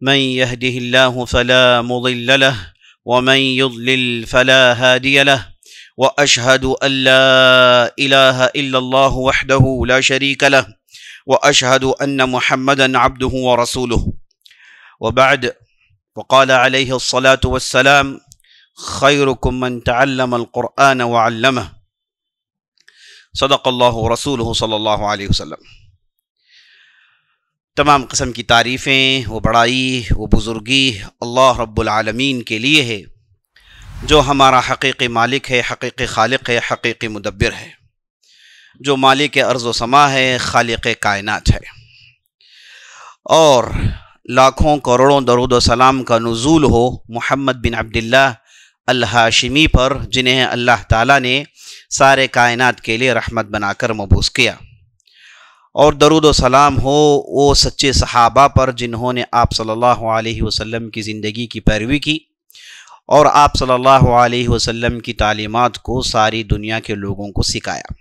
من يهده الله فلا مضل له ومن يضلل فلا هادي له واشهد ان لا اله الا الله وحده لا شريك له واشهد ان محمدا عبده ورسوله وبعد وقال عليه الصلاه والسلام خيركم من تعلم القران وعلمه صدق الله ورسوله صلى الله عليه وسلم तमाम कस्म की तारीफ़ें वो बड़ाई वो बुज़ुर्गी अल्लाह रब्बुलआलमीन के लिए है जो हमारा हकीक मालिक है हकीक़ खालिक है हकीकी मुदब्बिर है जो मालिक अर्ज़ व समा है खालिक कायनात है और लाखों करोड़ों दरुद सलाम का नज़ूल हो मोहम्मद बिन अब्दुल्ला पर जिन्हें अल्लाह ताला ने सारे कायनात के लिए रहमत बनाकर मबूस किया और दरुद सलाम हो वो सच्चे सहाबा पर जिन्होंने आप सल्लल्लाहु अलैहि वसल्लम की ज़िंदगी की पैरवी की और आप सल्लल्लाहु अलैहि वसल्लम की तालीमात को सारी दुनिया के लोगों को सिखाया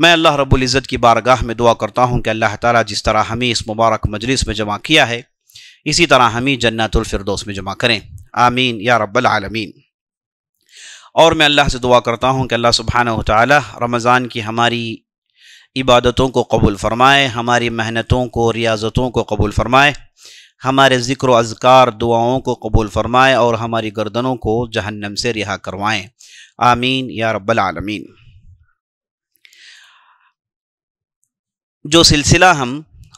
मैं अल्लाह रब्बुल इज़्ज़त की बारगाह में दुआ करता हूँ कि अल्लाह ताला जिस तरह हमें इस मुबारक मजलिस में जमा किया है इसी तरह हमें जन्नतफरदोस में जमा करें आमीन या रब्बल आलमीन और मैं अल्लाह से दुआ करता हूँ कि अल्लाह सुबहान तमज़ान रमज़ान की हमारी इबादतों को कबूल फ़रमाए हमारी मेहनतों को रियाजतों को कबूल फ़रमाए हमारे ज़िक्र अजकार दुआओं को कबूल फ़रमाए और हमारी गर्दनों को जहन्नम से रिहा करवाएँ आमीन या रब्बालमीन जो सिलसिला हम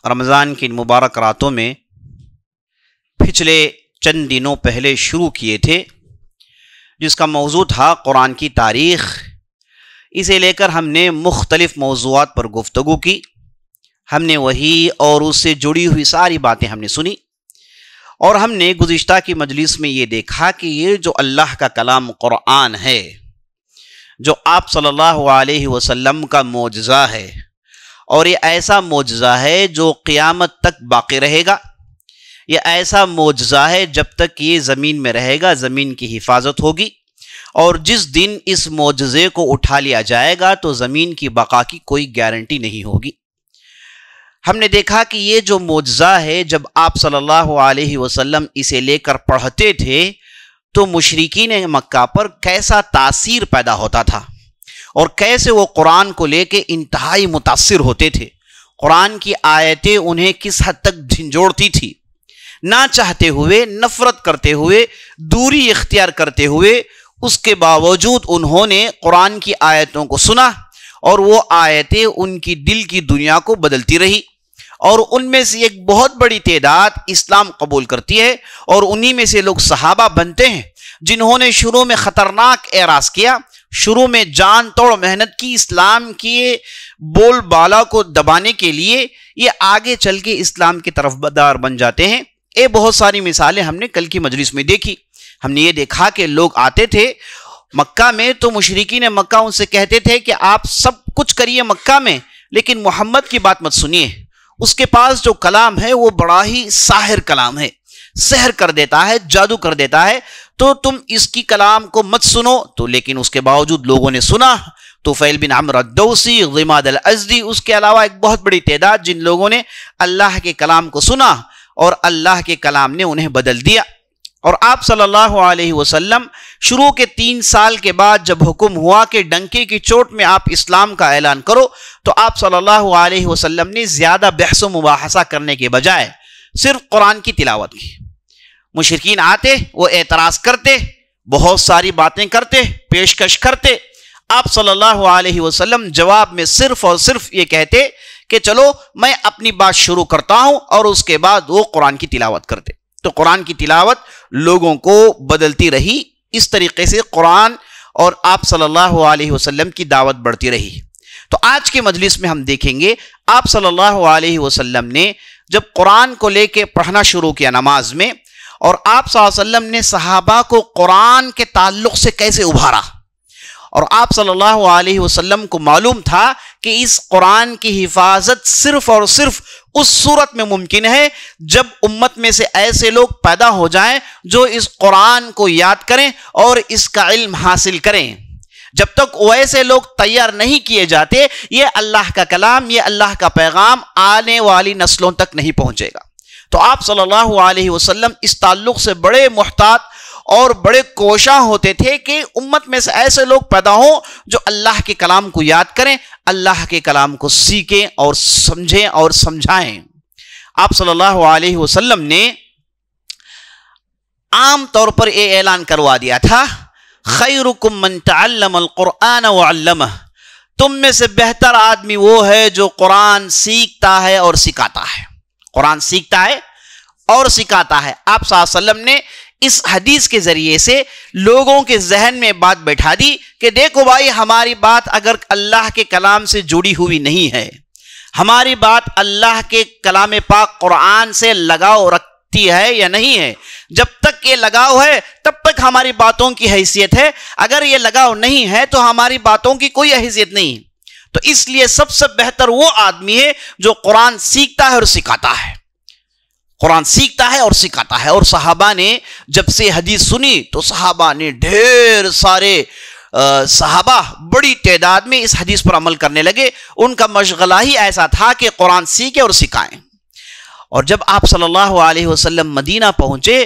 रमज़ान की मुबारक रातों में पिछले चंद दिनों पहले शुरू किए थे जिसका मौजू था कुरान की तारीख़ इसे लेकर हमने मुख्तलिफ मौजूद पर गुफ्तु की हमने वही और उससे जुड़ी हुई सारी बातें हमने सुनी और हमने गुज्त की मजलिस में ये देखा कि ये जो अल्लाह का कलाम क़ुरान है जो आप सल्लल्लाहु वसम का मोजा है और ये ऐसा मोजा है जो क़ियामत तक बाकी रहेगा यह ऐसा मुजजा है जब तक ये ज़मीन में रहेगा ज़मीन की हिफाजत होगी और जिस दिन इस मुजजे को उठा लिया जाएगा तो ज़मीन की बका की कोई गारंटी नहीं होगी हमने देखा कि ये जो मुजज़ा है जब आप सल्लल्लाहु अलैहि वसल्लम इसे लेकर पढ़ते थे तो ने मक्का पर कैसा तासीर पैदा होता था और कैसे वो कुरान को लेके इंतहाई मुतासर होते थे कुरान की आयतें उन्हें किस हद तक झिंझोड़ती थी ना चाहते हुए नफ़रत करते हुए दूरी इख्तियार करते हुए उसके बावजूद उन्होंने कुरान की आयतों को सुना और वो आयतें उनकी दिल की दुनिया को बदलती रही और उनमें से एक बहुत बड़ी तदाद इस्लाम कबूल करती है और उन्हीं में से लोग सहाबा बनते हैं जिन्होंने शुरू में ख़तरनाक एराज किया शुरू में जान तोड़ मेहनत की इस्लाम के बाला को दबाने के लिए ये आगे चल के इस्लाम की तरफ बदार बन जाते हैं ये बहुत सारी मिसालें हमने कल की मजलिस में देखी हमने ये देखा कि लोग आते थे मक्का में तो मुशरकिन मक्का उनसे कहते थे कि आप सब कुछ करिए मक्का में लेकिन मोहम्मद की बात मत सुनिए उसके पास जो कलाम है वो बड़ा ही साहिर कलाम है सहर कर देता है जादू कर देता है तो तुम इसकी कलाम को मत सुनो तो लेकिन उसके बावजूद लोगों ने सुना तो फैल बिन गिमाद अल अजदी उसके अलावा एक बहुत बड़ी तादाद जिन लोगों ने अल्लाह के कलाम को सुना और अल्लाह के कलाम ने उन्हें बदल दिया और आप सल्लल्लाहु अलैहि वसल्लम शुरू के तीन साल के बाद जब हुक्म हुआ कि डंके की चोट में आप इस्लाम का ऐलान करो तो आप सल्लल्लाहु अलैहि वसल्लम ने ज़्यादा बहस मुबाहसा करने के बजाय सिर्फ कुरान की तिलावत की मुशरकिन आते वो एतराज़ करते बहुत सारी बातें करते पेशकश करते आप सल्लल्लाहु अलैहि वसल्लम जवाब में सिर्फ और सिर्फ ये कहते कि चलो मैं अपनी बात शुरू करता हूँ और उसके बाद वो कुरान की तिलावत करते तो कुरान की तिलावत लोगों को बदलती रही इस तरीके से कुरान और आप सल्लल्लाहु अलैहि वसल्लम की दावत बढ़ती रही तो आज के मजलिस में हम देखेंगे आप सल्लल्लाहु अलैहि वसल्लम ने जब कुरान को लेके पढ़ना शुरू किया नमाज में और आप वसल्लम ने सहाबा को कुरान के ताल्लुक से कैसे उभारा और आप सल्लल्लाहु अलैहि वसल्लम को मालूम था कि इस कुरान की हिफाजत सिर्फ और सिर्फ उस सूरत में मुमकिन है जब उम्मत में से ऐसे लोग पैदा हो जाएं जो इस कुरान को याद करें और इसका इल्म हासिल करें जब तक वैसे लोग तैयार नहीं किए जाते ये अल्लाह का कलाम ये अल्लाह का पैगाम आने वाली नस्लों तक नहीं पहुंचेगा तो आप सल्लल्लाहु अलैहि वसल्लम इस ताल्लुक से बड़े मुहतात और बड़े कोशा होते थे कि उम्मत में से ऐसे लोग पैदा हों जो अल्लाह के कलाम को याद करें अल्लाह के कलाम को सीखें और समझें और समझाएं आप सल्लल्लाहु अलैहि वसल्लम ने आम तौर पर यह ऐलान करवा दिया था खैरुकुम मन कुरान तुम में से बेहतर आदमी वो है जो कुरान सीखता है और सिखाता है कुरान सीखता है और सिखाता है आप वसल्लम ने इस हदीस के ज़रिए से लोगों के जहन में बात बैठा दी कि देखो भाई हमारी बात अगर अल्लाह के कलाम से जुड़ी हुई नहीं है हमारी बात अल्लाह के कलाम पाक कुरान से लगाव रखती है या नहीं है जब तक ये लगाव है तब तक हमारी बातों की हैसियत है अगर ये लगाव नहीं है तो हमारी बातों की कोई हैसियत नहीं तो इसलिए सबसे बेहतर वो आदमी है जो कुरान सीखता है और सिखाता है कुरान सीखता है और सिखाता है और साहबा ने जब से हदीस सुनी तो साहबा ने ढेर सारे साहबा बड़ी तादाद में इस हदीस पर अमल करने लगे उनका मशगला ही ऐसा था कि कुरान सीखे और सिखाएं और जब आप सल्लल्लाहु अलैहि वसल्लम मदीना पहुंचे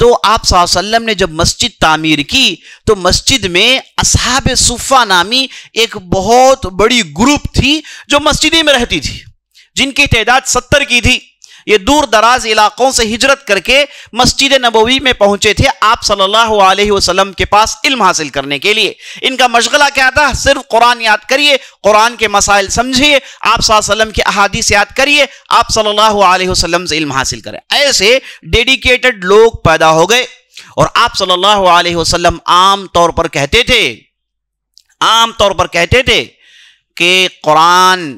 तो आप वसल्लम ने जब मस्जिद तामीर की तो मस्जिद में असहाब सुफ़ा नामी एक बहुत बड़ी ग्रुप थी जो मस्जिद में रहती थी जिनकी तादाद सत्तर की थी ये दूर दराज इलाकों से हिजरत करके मस्जिद नबवी में पहुंचे थे आप सल्लल्लाहु अलैहि वसल्लम के पास इल्म हासिल करने के लिए इनका मशगला क्या था सिर्फ कुरान याद करिए कुरान के मसाइल समझिए आप सल्लम के अहादीस याद करिए आप सल्लल्लाहु अलैहि वसल्लम से इल्म हासिल करें ऐसे डेडिकेटेड लोग पैदा हो गए और आप सल्लल्लाहु अलैहि वसल्लम आम तौर पर कहते थे आम तौर पर कहते थे कि कुरान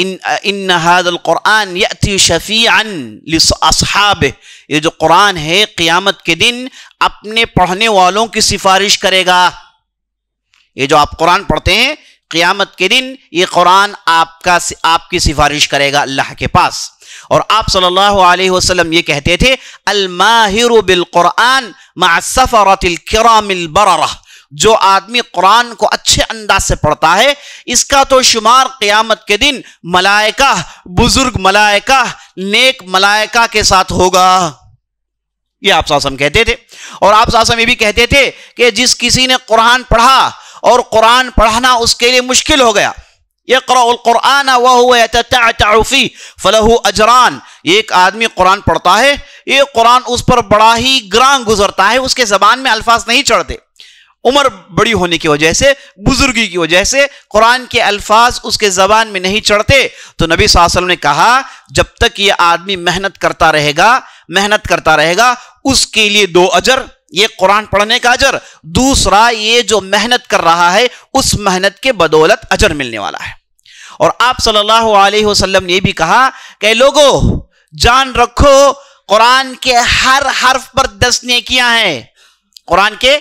इन इन नहादल क़ुरान यति शफ़ीन असहाब ये जो कुरान है क़ियामत के दिन अपने पढ़ने वालों की सिफारिश करेगा ये जो आप कुरान पढ़ते हैं क़ियामत के दिन ये कुरान आपका आपकी सिफारिश करेगा अल्लाह के पास और आप सल्लल्लाहु अलैहि वसल्लम ये कहते थे अलमाहिर बिल क़ुरान मासफ़रतिल किरामिल बररा जो आदमी कुरान को अच्छे अंदाज से पढ़ता है इसका तो शुमार क़यामत के दिन मलाइका बुज़ुर्ग मलाइका नेक मलाइका के साथ होगा ये आप सासम कहते थे और आप सासम ये भी कहते थे कि जिस किसी ने कुरान पढ़ा और कुरान पढ़ना उसके लिए मुश्किल हो गया यकरान वफ़ी फलह अजरान एक आदमी कुरान पढ़ता है ये कुरान उस पर बड़ा ही ग्रां गुजरता है उसके ज़बान में अल्फाज नहीं चढ़ते उम्र बड़ी होने की वजह से बुजुर्गी की वजह से कुरान के अल्फाज उसके ज़बान में नहीं चढ़ते तो नबी वसल्लम ने कहा जब तक ये आदमी मेहनत करता रहेगा मेहनत करता रहेगा उसके लिए दो अजर ये कुरान पढ़ने का अजर दूसरा ये जो मेहनत कर रहा है उस मेहनत के बदौलत अजर मिलने वाला है और आप सल्लल्लाहु अलैहि वसल्लम ने भी कहा कि लोगो जान रखो कुरान के हर हर्फ पर दस नेकियां हैं कुरान के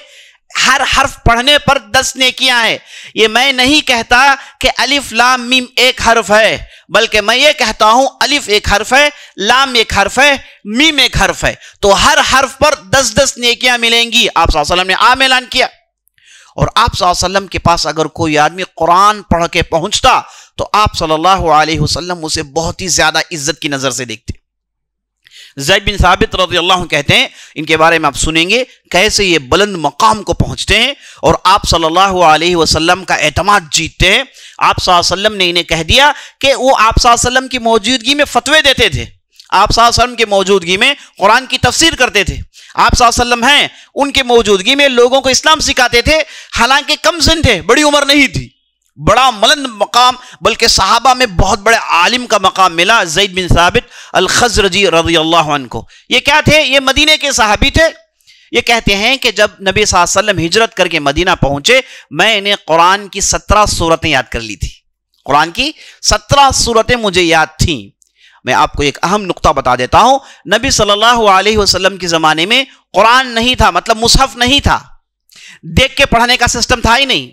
हर हर्फ पढ़ने पर दस नेकियां हैं ये मैं नहीं कहता कि अलिफ लाम मीम एक हर्फ है बल्कि मैं ये कहता हूं अलिफ एक हर्फ है लाम एक हर्फ है मीम एक हर्फ है तो हर हर्फ पर दस दस नेकियां मिलेंगी आप वसल्लम ने आम ऐलान किया और आप वसल्लम के पास अगर कोई आदमी कुरान पढ़ के पहुंचता तो आप सल्लल्लाहु अलैहि वसल्लम उसे बहुत ही ज्यादा इज्जत की नजर से देखते जैद बिन साबित रजी अल्लाह कहते हैं इनके बारे में आप सुनेंगे कैसे ये बुलंद मकाम को पहुंचते हैं और आप सल्लल्लाहु अलैहि वसल्लम का एतमाद जीतते हैं आप सल्लम ने इन्हें कह दिया कि वो आप सल्लम की मौजूदगी में फतवे देते थे आप सल्लम की मौजूदगी में कुरान की तफसीर करते थे आप सल्लम हैं उनके मौजूदगी में लोगों को इस्लाम सिखाते थे हालांकि कम सिंह थे बड़ी उम्र नहीं थी बड़ा मलंद मकाम बल्कि साहबा में बहुत बड़े आलिम का मकाम मिला जैद बिन साबित अलखजरजी रजी अल्लाह को ये क्या थे ये मदीने के साहबी थे ये कहते हैं कि जब नबी वसल्लम हिजरत करके मदीना पहुंचे मैं इन्हें कुरान की सत्रह सूरतें याद कर ली थी कुरान की सत्रह सूरतें मुझे याद थीं मैं आपको एक अहम नुकता बता देता हूं नबी सल्लल्लाहु अलैहि वसल्लम के ज़माने में कुरान नहीं था मतलब मुसहफ नहीं था देख के पढ़ने का सिस्टम था ही नहीं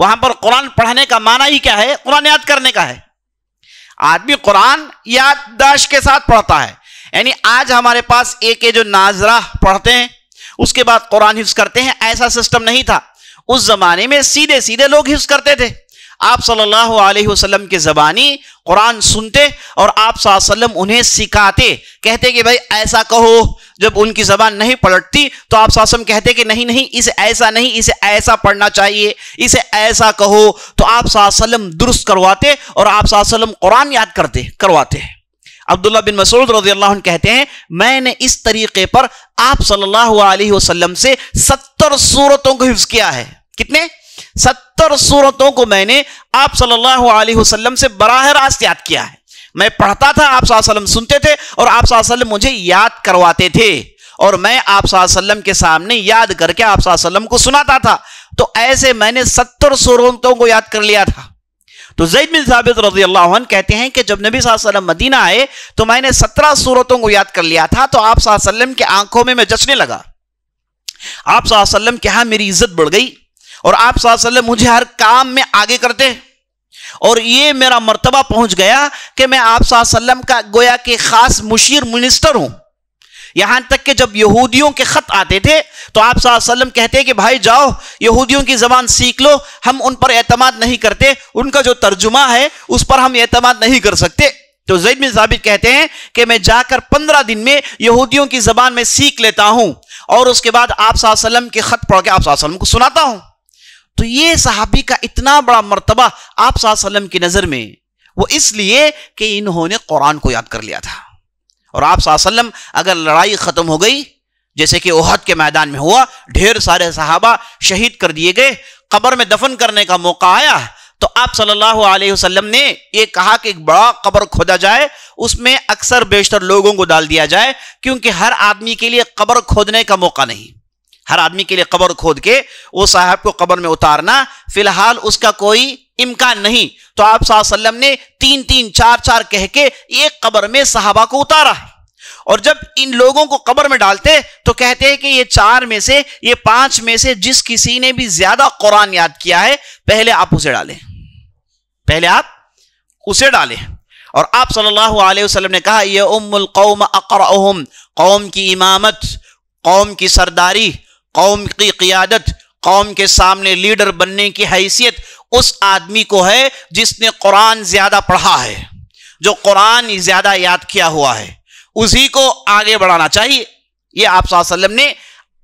वहां पर कुरान पढ़ने का माना ही क्या है कुरान याद करने का है आदमी कुरान याददाश्त के साथ पढ़ता है यानी आज हमारे पास एक जो नाजरा पढ़ते हैं उसके बाद कुरान हिफ्स करते हैं ऐसा सिस्टम नहीं था उस जमाने में सीधे सीधे लोग हिफ्स करते थे आप सल्लल्लाहु अलैहि वसल्लम के ज़बानी कुरान सुनते और आप सल्लम उन्हें सिखाते कहते कि भाई ऐसा कहो जब उनकी ज़बान नहीं पलटती तो आप सासम कहते कि नहीं नहीं इसे ऐसा नहीं इसे ऐसा पढ़ना चाहिए इसे ऐसा कहो तो आप वसल्लम दुरुस्त करवाते और आप वसल्लम कुरान याद करते करवाते अब्दुल्ला बिन मसूद रजी अल्लाह कहते हैं मैंने इस तरीके पर आप सल्लल्लाहु अलैहि वसल्लम से सत्तर सूरतों को हिफ्ज किया है कितने सत्तर सूरतों को मैंने आप सल्लल्लाहु अलैहि वसल्लम से बराह रास्त याद किया है मैं पढ़ता था आप वसल्लम सुनते थे और आप वसल्लम मुझे याद करवाते थे और मैं आप वसल्लम के सामने याद करके आप वसल्लम को सुनाता था तो ऐसे मैंने सत्तर सूरतों को याद कर लिया था तो जैद बिन साबित रजी अल्लाह कहते हैं कि जब नबी वसल्लम मदीना आए तो मैंने सत्रह सूरतों को याद कर लिया था तो आप वसल्लम की आंखों में मैं जचने लगा आप वसल्लम के यहां मेरी इज्जत बढ़ गई और आप सल्लल्लाहु मुझे हर काम में आगे करते और ये मेरा मर्तबा पहुंच गया कि मैं आप सल्लम का गोया के खास मुशीर मिनिस्टर हूं यहां तक कि जब यहूदियों के ख़त आते थे तो आप सल्लम कहते कि भाई जाओ यहूदियों की ज़बान सीख लो हम उन पर अतमाद नहीं करते उनका जो तर्जुमा है उस पर हम अतमाद नहीं कर सकते तो जैद बिन साबित कहते हैं कि मैं जाकर पंद्रह दिन में यहूदियों की ज़बान में सीख लेता हूं और उसके बाद आप सल्लम के ख़त पढ़ के आप को सुनाता हूं तो ये सहाबी का इतना बड़ा मरतबा आप सल्लम की नज़र में वो इसलिए कि इन्होंने कुरान को याद कर लिया था और आप सल्लम अगर लड़ाई ख़त्म हो गई जैसे कि ओहद के मैदान में हुआ ढेर सारे सहाबा शहीद कर दिए गए कब्र में दफन करने का मौका आया तो आप सल्लल्लाहु अलैहि वसल्लम ने ये कहा कि एक बड़ा कब्र खोदा जाए उसमें अक्सर बेशतर लोगों को डाल दिया जाए क्योंकि हर आदमी के लिए कब्र खोदने का मौका नहीं हर आदमी के लिए कबर खोद के वो साहब को कबर में उतारना फिलहाल उसका कोई इम्कान नहीं तो आप सल्लम ने तीन तीन चार चार कह के एक कबर में साहबा को उतारा है और जब इन लोगों को कबर में डालते तो कहते हैं कि ये चार में से ये पांच में से जिस किसी ने भी ज्यादा कुरान याद किया है पहले आप उसे डालें पहले आप उसे डालें और आप सल्लल्लाहु अलैहि वसल्लम ने कहा यह उम्मुल कौम अकर कौम की इमामत कौम की सरदारी कौम की क्यादत कौम के सामने लीडर बनने की हैसियत उस आदमी को है जिसने कुरान ज़्यादा पढ़ा है जो कुरान ज़्यादा याद किया हुआ है उसी को आगे बढ़ाना चाहिए ये आप ने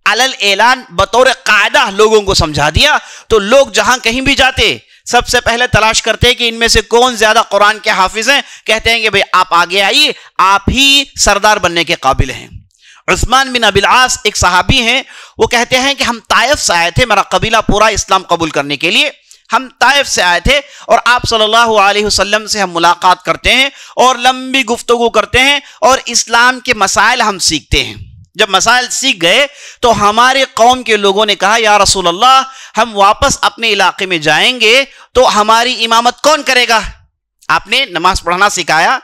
अलल ऐलान बतौर कायदा लोगों को समझा दिया तो लोग जहां कहीं भी जाते सबसे पहले तलाश करते हैं कि इनमें से कौन ज्यादा कुरान के हाफिज हैं कहते हैं कि भाई आप आगे आइए आप ही सरदार बनने के काबिल हैं उस्मान बिन अबिलास एक सहाबी हैं वो कहते हैं कि हम ताइफ से आए थे मेरा कबीला पूरा इस्लाम कबूल करने के लिए हम ताइफ से आए थे और आप सल्लल्लाहु अलैहि वसल्लम से हम मुलाकात करते हैं और लंबी गुफ्तगु करते हैं और इस्लाम के मसाइल हम सीखते हैं जब मसाइल सीख गए तो हमारे कौम के लोगों ने कहा या रसूल अल्लाह हम वापस अपने इलाके में जाएंगे तो हमारी इमामत कौन करेगा आपने नमाज पढ़ना सिखाया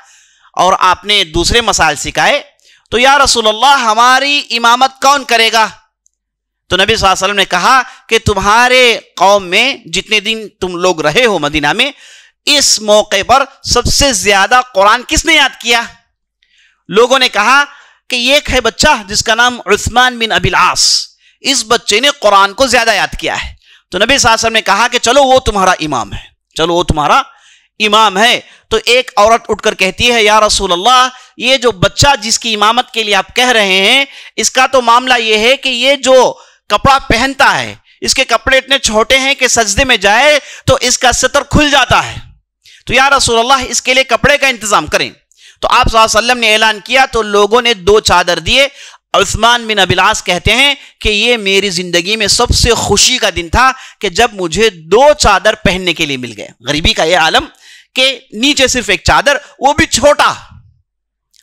और आपने दूसरे मसाइल सिखाए तो या रसूलल्लाह हमारी इमामत कौन करेगा तो नबी वसल्लम ने कहा कि तुम्हारे कौम में जितने दिन तुम लोग रहे हो मदीना में इस मौके पर सबसे ज्यादा कुरान किसने याद किया लोगों ने कहा कि एक है बच्चा जिसका नाम उस्मान बिन अबिल आस इस बच्चे ने कुरान को ज्यादा याद किया है तो नबी वसल्लम ने कहा कि चलो वो तुम्हारा इमाम है चलो वो तुम्हारा इमाम है तो एक औरत उठकर कहती है या रसूल अल्लाह ये जो बच्चा जिसकी इमामत के लिए आप कह रहे हैं इसका तो मामला ये है कि ये जो कपड़ा पहनता है इसके कपड़े इतने छोटे हैं कि सजदे में जाए तो इसका सतर खुल जाता है तो या रसूल अल्लाह इसके लिए कपड़े का इंतजाम करें तो आप वसल्लम ने ऐलान किया तो लोगों ने दो चादर दिए उस्मान बिन अबिलास कहते हैं कि ये मेरी ज़िंदगी में सबसे खुशी का दिन था कि जब मुझे दो चादर पहनने के लिए मिल गए गरीबी का ये आलम के नीचे सिर्फ एक चादर वो भी छोटा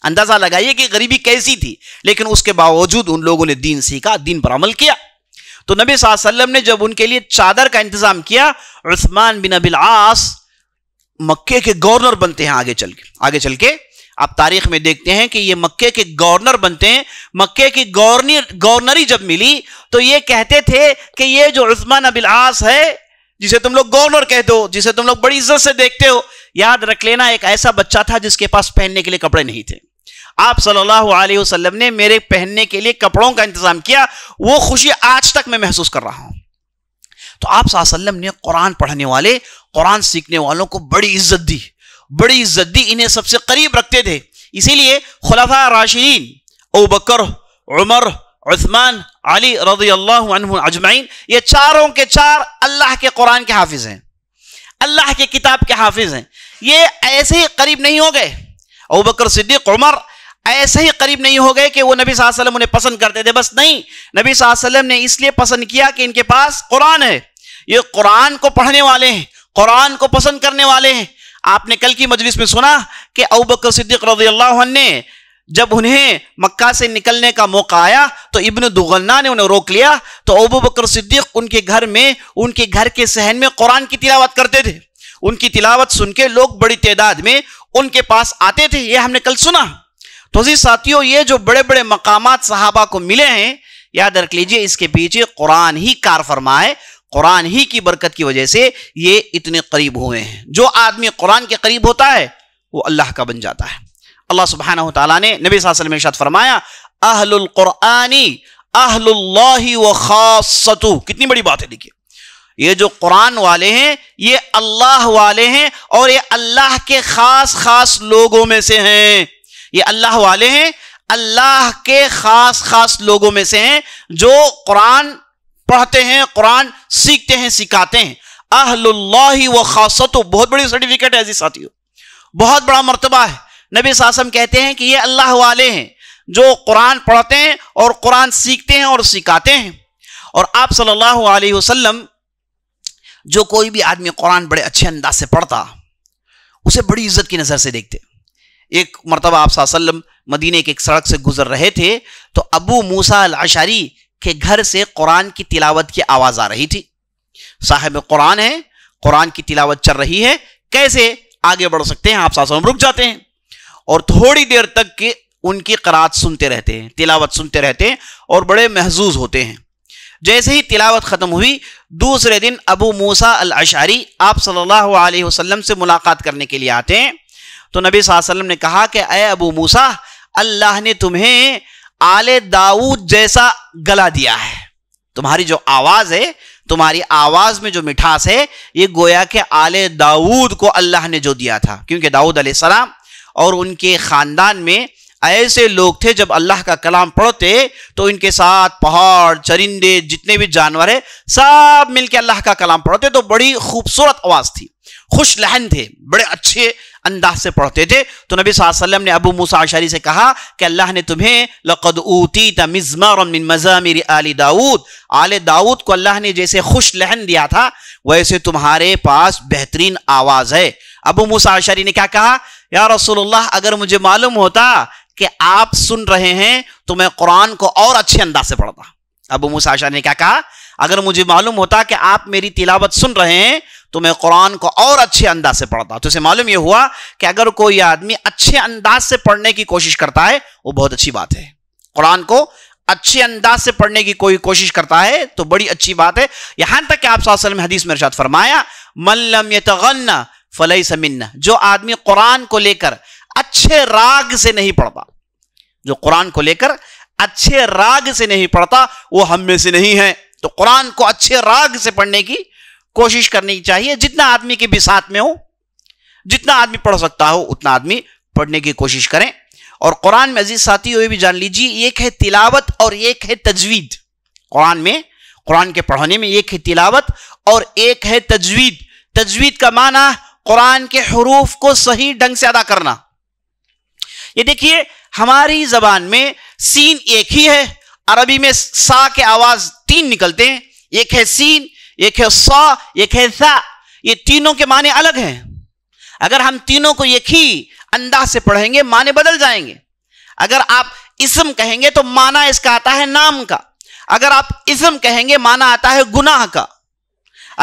अंदाजा लगाइए कि गरीबी कैसी थी लेकिन उसके बावजूद उन लोगों ने दीन सीखा दीन पर अमल किया तो नबी वसल्लम ने जब उनके लिए चादर का इंतजाम किया उस्मान बिन अबिल आस मक्के के गवर्नर बनते हैं आगे चल के आगे चल के आप तारीख में देखते हैं कि ये मक्के के गवर्नर बनते हैं मक्के की गवर्नर गवर्नरी जब मिली तो ये कहते थे कि ये जो उस्मान अबिल आस है जिसे तुम लोग गवर्नर कह दो जिसे तुम लोग बड़ी इज्जत से देखते हो याद रख लेना एक ऐसा बच्चा था जिसके पास पहनने के लिए कपड़े नहीं थे आप सल्लल्लाहु अलैहि वसल्लम ने मेरे पहनने के लिए कपड़ों का इंतजाम किया वो खुशी आज तक मैं महसूस कर रहा हूं तो आप सल्लम ने कुरान पढ़ने वाले कुरान सीखने वालों को बड़ी इज्जत दी बड़ी इज्जत दी इन्हें सबसे करीब रखते थे इसीलिए खुलाफा राशिदीन ओ बकर उमर उस्मान अली रजी अल्लाह अजमाइन ये चारों के चार अल्लाह के कुरान के हाफिज हैं अल्लाह के किताब के हाफिज हैं ये ऐसे ही करीब नहीं हो गए अबू बकर सिद्दीक उमर ऐसे ही करीब नहीं हो गए कि वो नबी वसल्लम उन्हें पसंद करते थे बस नहीं नबी वसल्लम ने इसलिए पसंद किया कि इनके पास कुरान है ये कुरान को पढ़ने वाले हैं कुरान को पसंद करने वाले हैं आपने कल की मजलिस में सुना कि अबू बकर सिद्दीक रजी अल्लाह ने जब उन्हें मक्का से निकलने का मौका आया तो इब्न दुगन्ना ने उन्हें रोक लिया तो अबू बकर सिद्दीक उनके घर में उनके घर के सहन में कुरान की तिलावत करते थे उनकी तिलावत सुन के लोग बड़ी तादाद में उनके पास आते थे ये हमने कल सुना तो जी साथियों ये जो बड़े बड़े मकाम साहबा को मिले हैं याद रख लीजिए इसके पीछे कुरान ही कार फरमाए कुरान ही की बरकत की वजह से ये इतने करीब हुए हैं जो आदमी कुरान के करीब होता है वो अल्लाह का बन जाता है अल्लाह सुबहाना तला ने नबी सासन में शाद फरमाया अहलुल कुरानी अहलुल्लाही व खासतु कितनी बड़ी बात है देखिए ये जो कुरान वाले हैं ये अल्लाह वाले हैं और ये अल्लाह के खास खास लोगों में से हैं ये अल्लाह वाले हैं अल्लाह के खास खास लोगों में से हैं जो कुरान पढ़ते हैं कुरान सीखते हैं सिखाते हैं अहलुल्लाही व खासतु बहुत बड़ी सर्टिफिकेट है ऐसी साथियों बहुत बड़ा मरतबा है नबी सासम कहते हैं कि ये अल्लाह वाले हैं जो कुरान पढ़ते हैं और कुरान सीखते हैं और सिखाते हैं और आप सल्लल्लाहु अलैहि वसल्लम जो कोई भी आदमी कुरान बड़े अच्छे अंदाज से पढ़ता उसे बड़ी इज्जत की नज़र से देखते एक मरतबा आप सल्लम मदीने के एक सड़क से गुजर रहे थे तो अबू मूसा अशारी के घर से कुरान की तिलावत की आवाज़ आ रही थी साहेब कुरान है कुरान की तिलावत चल रही है कैसे आगे बढ़ सकते हैं आप सासम रुक जाते हैं और थोड़ी देर तक के उनकी करात सुनते रहते हैं तिलावत सुनते रहते हैं और बड़े महजूज होते हैं जैसे ही तिलावत ख़त्म हुई दूसरे दिन अबू मूसा अल अशारी आप सल्लल्लाहु अलैहि वसल्लम से मुलाकात करने के लिए आते हैं तो नबी वसल्लम ने कहा कि अय अबू मूसा अल्लाह ने तुम्हें आले दाऊद जैसा गला दिया है तुम्हारी जो आवाज़ है तुम्हारी आवाज़ में जो मिठास है ये गोया के आले दाऊद को अल्लाह ने जो दिया था क्योंकि दाऊद सलाम और उनके ख़ानदान में ऐसे लोग थे जब अल्लाह का कलाम पढ़ते तो इनके साथ पहाड़ चरिंदे जितने भी जानवर है सब मिलके अल्लाह का कलाम पढ़ते तो बड़ी खूबसूरत आवाज़ थी खुश लहन थे बड़े अच्छे अंदाज से पढ़ते थे तो नबी वसल्लम ने अबू मूसा आशारी से कहा कि अल्लाह ने तुम्हें लक़द ऊती तमज़मर मिन मज़ामिर आल दाऊद आले दाऊद को अल्लाह ने जैसे खुश लहन दिया था वैसे तुम्हारे पास बेहतरीन आवाज़ है अबू मूसा आशारी ने क्या कहा या रसोल्ला अगर मुझे मालूम होता कि आप सुन रहे हैं तो मैं कुरान को और अच्छे अंदाज से पढ़ता अबू मूसा अशारी ने क्या कहा अगर मुझे मालूम होता कि आप मेरी तिलावत सुन रहे हैं तो मैं कुरान को और अच्छे अंदाज से पढ़ता तो उसे मालूम यह हुआ कि अगर कोई आदमी अच्छे अंदाज से पढ़ने की कोशिश करता है वो बहुत अच्छी बात है कुरान को अच्छे अंदाज से पढ़ने की कोई कोशिश करता है तो बड़ी अच्छी बात है यहां तक कि आप हदीस में फरमाया मल्लम यतगन्ना फलई समन्ना जो आदमी कुरान को लेकर अच्छे राग से नहीं पढ़ता जो कुरान को लेकर अच्छे राग से नहीं पढ़ता वो हम में से नहीं है तो कुरान को अच्छे राग से पढ़ने की कोशिश करनी चाहिए जितना आदमी के भी साथ में हो जितना आदमी पढ़ सकता हो उतना आदमी पढ़ने की कोशिश करें और कुरान में अजीज साथी ये भी जान लीजिए एक है तिलावत और एक है तजवीद कुरान में कुरान के पढ़ने में एक है तिलावत और एक है तजवीद तजवीद का माना कुरान के हरूफ को सही ढंग से अदा करना ये देखिए हमारी जबान में सीन एक ही है अरबी में सा के आवाज तीन निकलते हैं एक है सीन एक है सा एक है सा ये तीनों के माने अलग हैं अगर हम तीनों को एक ही अंदाज से पढ़ेंगे माने बदल जाएंगे अगर आप इसम कहेंगे तो माना इसका आता है नाम का अगर आप इसम कहेंगे माना आता है गुनाह का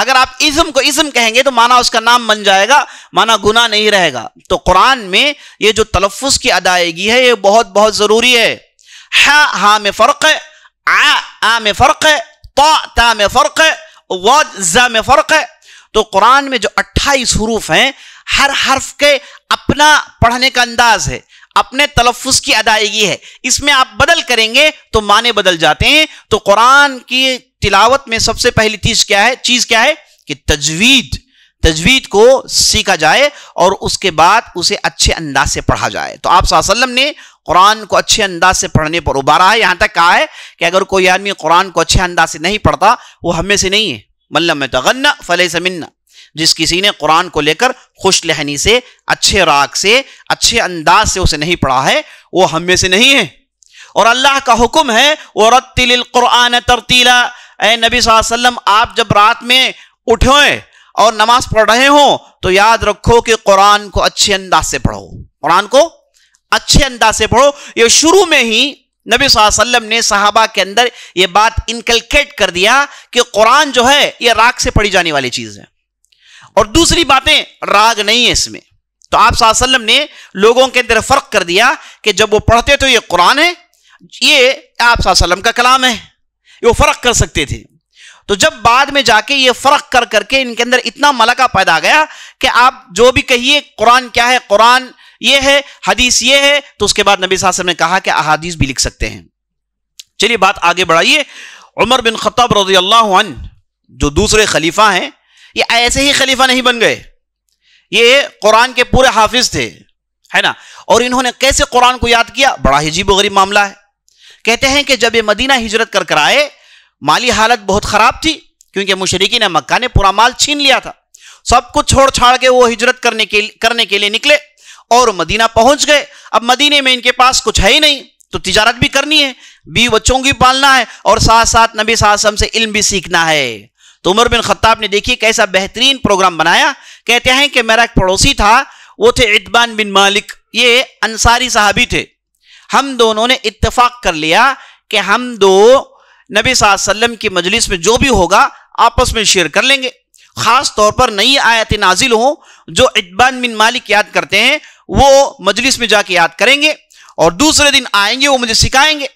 अगर आप इज्म को इज्म कहेंगे तो माना उसका नाम बन जाएगा माना गुना नहीं रहेगा तो कुरान में ये जो तलफ़ की अदायगी है ये बहुत बहुत ज़रूरी है हा हा में फ़र्क है आ आ में फ़र्क है तो ता में फ़र्क है वाद जा में फ़र्क है तो कुरान में जो अट्ठाईस हरूफ हैं हर हर्फ के अपना पढ़ने का अंदाज है अपने तलफ़ की अदायगी है इसमें आप बदल करेंगे तो माने बदल जाते हैं तो कुरान की तिलावत में सबसे पहली चीज क्या है चीज क्या है कि तजवीद तजवीद को सीखा जाए और उसके बाद उसे अच्छे अंदाज से पढ़ा जाए तो आप सल्लम ने कुरान को अच्छे अंदाज से पढ़ने पर उबारा है यहां तक कहा है कि अगर कोई आदमी कुरान को अच्छे अंदाज से नहीं पढ़ता वो हमें से नहीं है मल्लम तगन्ना तो फले समन्ना जिस किसी ने कुरान को लेकर खुश लहनी से अच्छे राग से अच्छे अंदाज से उसे नहीं पढ़ा है वो हमें से नहीं है और अल्लाह का हुक्म है वो रत्तिल कुरान तरतीला ए नबी वसल्लम आप जब रात में उठोए और नमाज पढ़ रहे हो तो याद रखो कि कुरान को अच्छे अंदाज से पढ़ो कुरान को अच्छे अंदाज से पढ़ो ये शुरू में ही नबी वसल्लम ने साहबा के अंदर ये बात इनकलकेट कर दिया कि कुरान जो है ये राग से पढ़ी जाने वाली चीज़ है और दूसरी बातें राग नहीं है इसमें तो आप सल्लम ने लोगों के अंदर फर्क कर दिया कि जब वो पढ़ते तो ये कुरान है ये आप का कलाम है ये फर्क कर सकते थे तो जब बाद में जाके ये फर्क कर करके इनके अंदर इतना मलका पैदा गया कि आप जो भी कहिए कुरान क्या है कुरान ये है हदीस ये है तो उसके बाद नबी साहब ने कहा कि अहादीस भी लिख सकते हैं चलिए बात आगे बढ़ाइए उमर बिन खत्ताब रजी अल्लाह जो दूसरे खलीफा हैं ये ऐसे ही खलीफा नहीं बन गए ये कुरान के पूरे हाफिज थे है ना और इन्होंने कैसे कुरान को याद किया बड़ा हिजीब गरीब मामला है कहते हैं कि जब ये मदीना हिजरत कर कर आए माली हालत बहुत ख़राब थी क्योंकि मुशरकी ने मक्का ने पूरा माल छीन लिया था सब कुछ छोड़ छाड़ के वो हिजरत करने के करने के लिए निकले और मदीना पहुंच गए अब मदीने में इनके पास कुछ है ही नहीं तो तिजारत भी करनी है बी बच्चों की पालना है और साथ साथ नबी सासम से इल्म भी सीखना है तो उमर बिन खत्ताब ने देखिए कैसा बेहतरीन प्रोग्राम बनाया कहते हैं कि मेरा एक पड़ोसी था वो थे इतबान बिन मालिक ये अंसारी साहबी थे हम दोनों ने इतफाक कर लिया कि हम दो नबी वसल्लम की मजलिस में जो भी होगा आपस में शेयर कर लेंगे खास तौर पर नई आयत नाजिल हो जो इकबान बिन मालिक याद करते हैं वो मजलिस में जाके याद करेंगे और दूसरे दिन आएंगे वो मुझे सिखाएंगे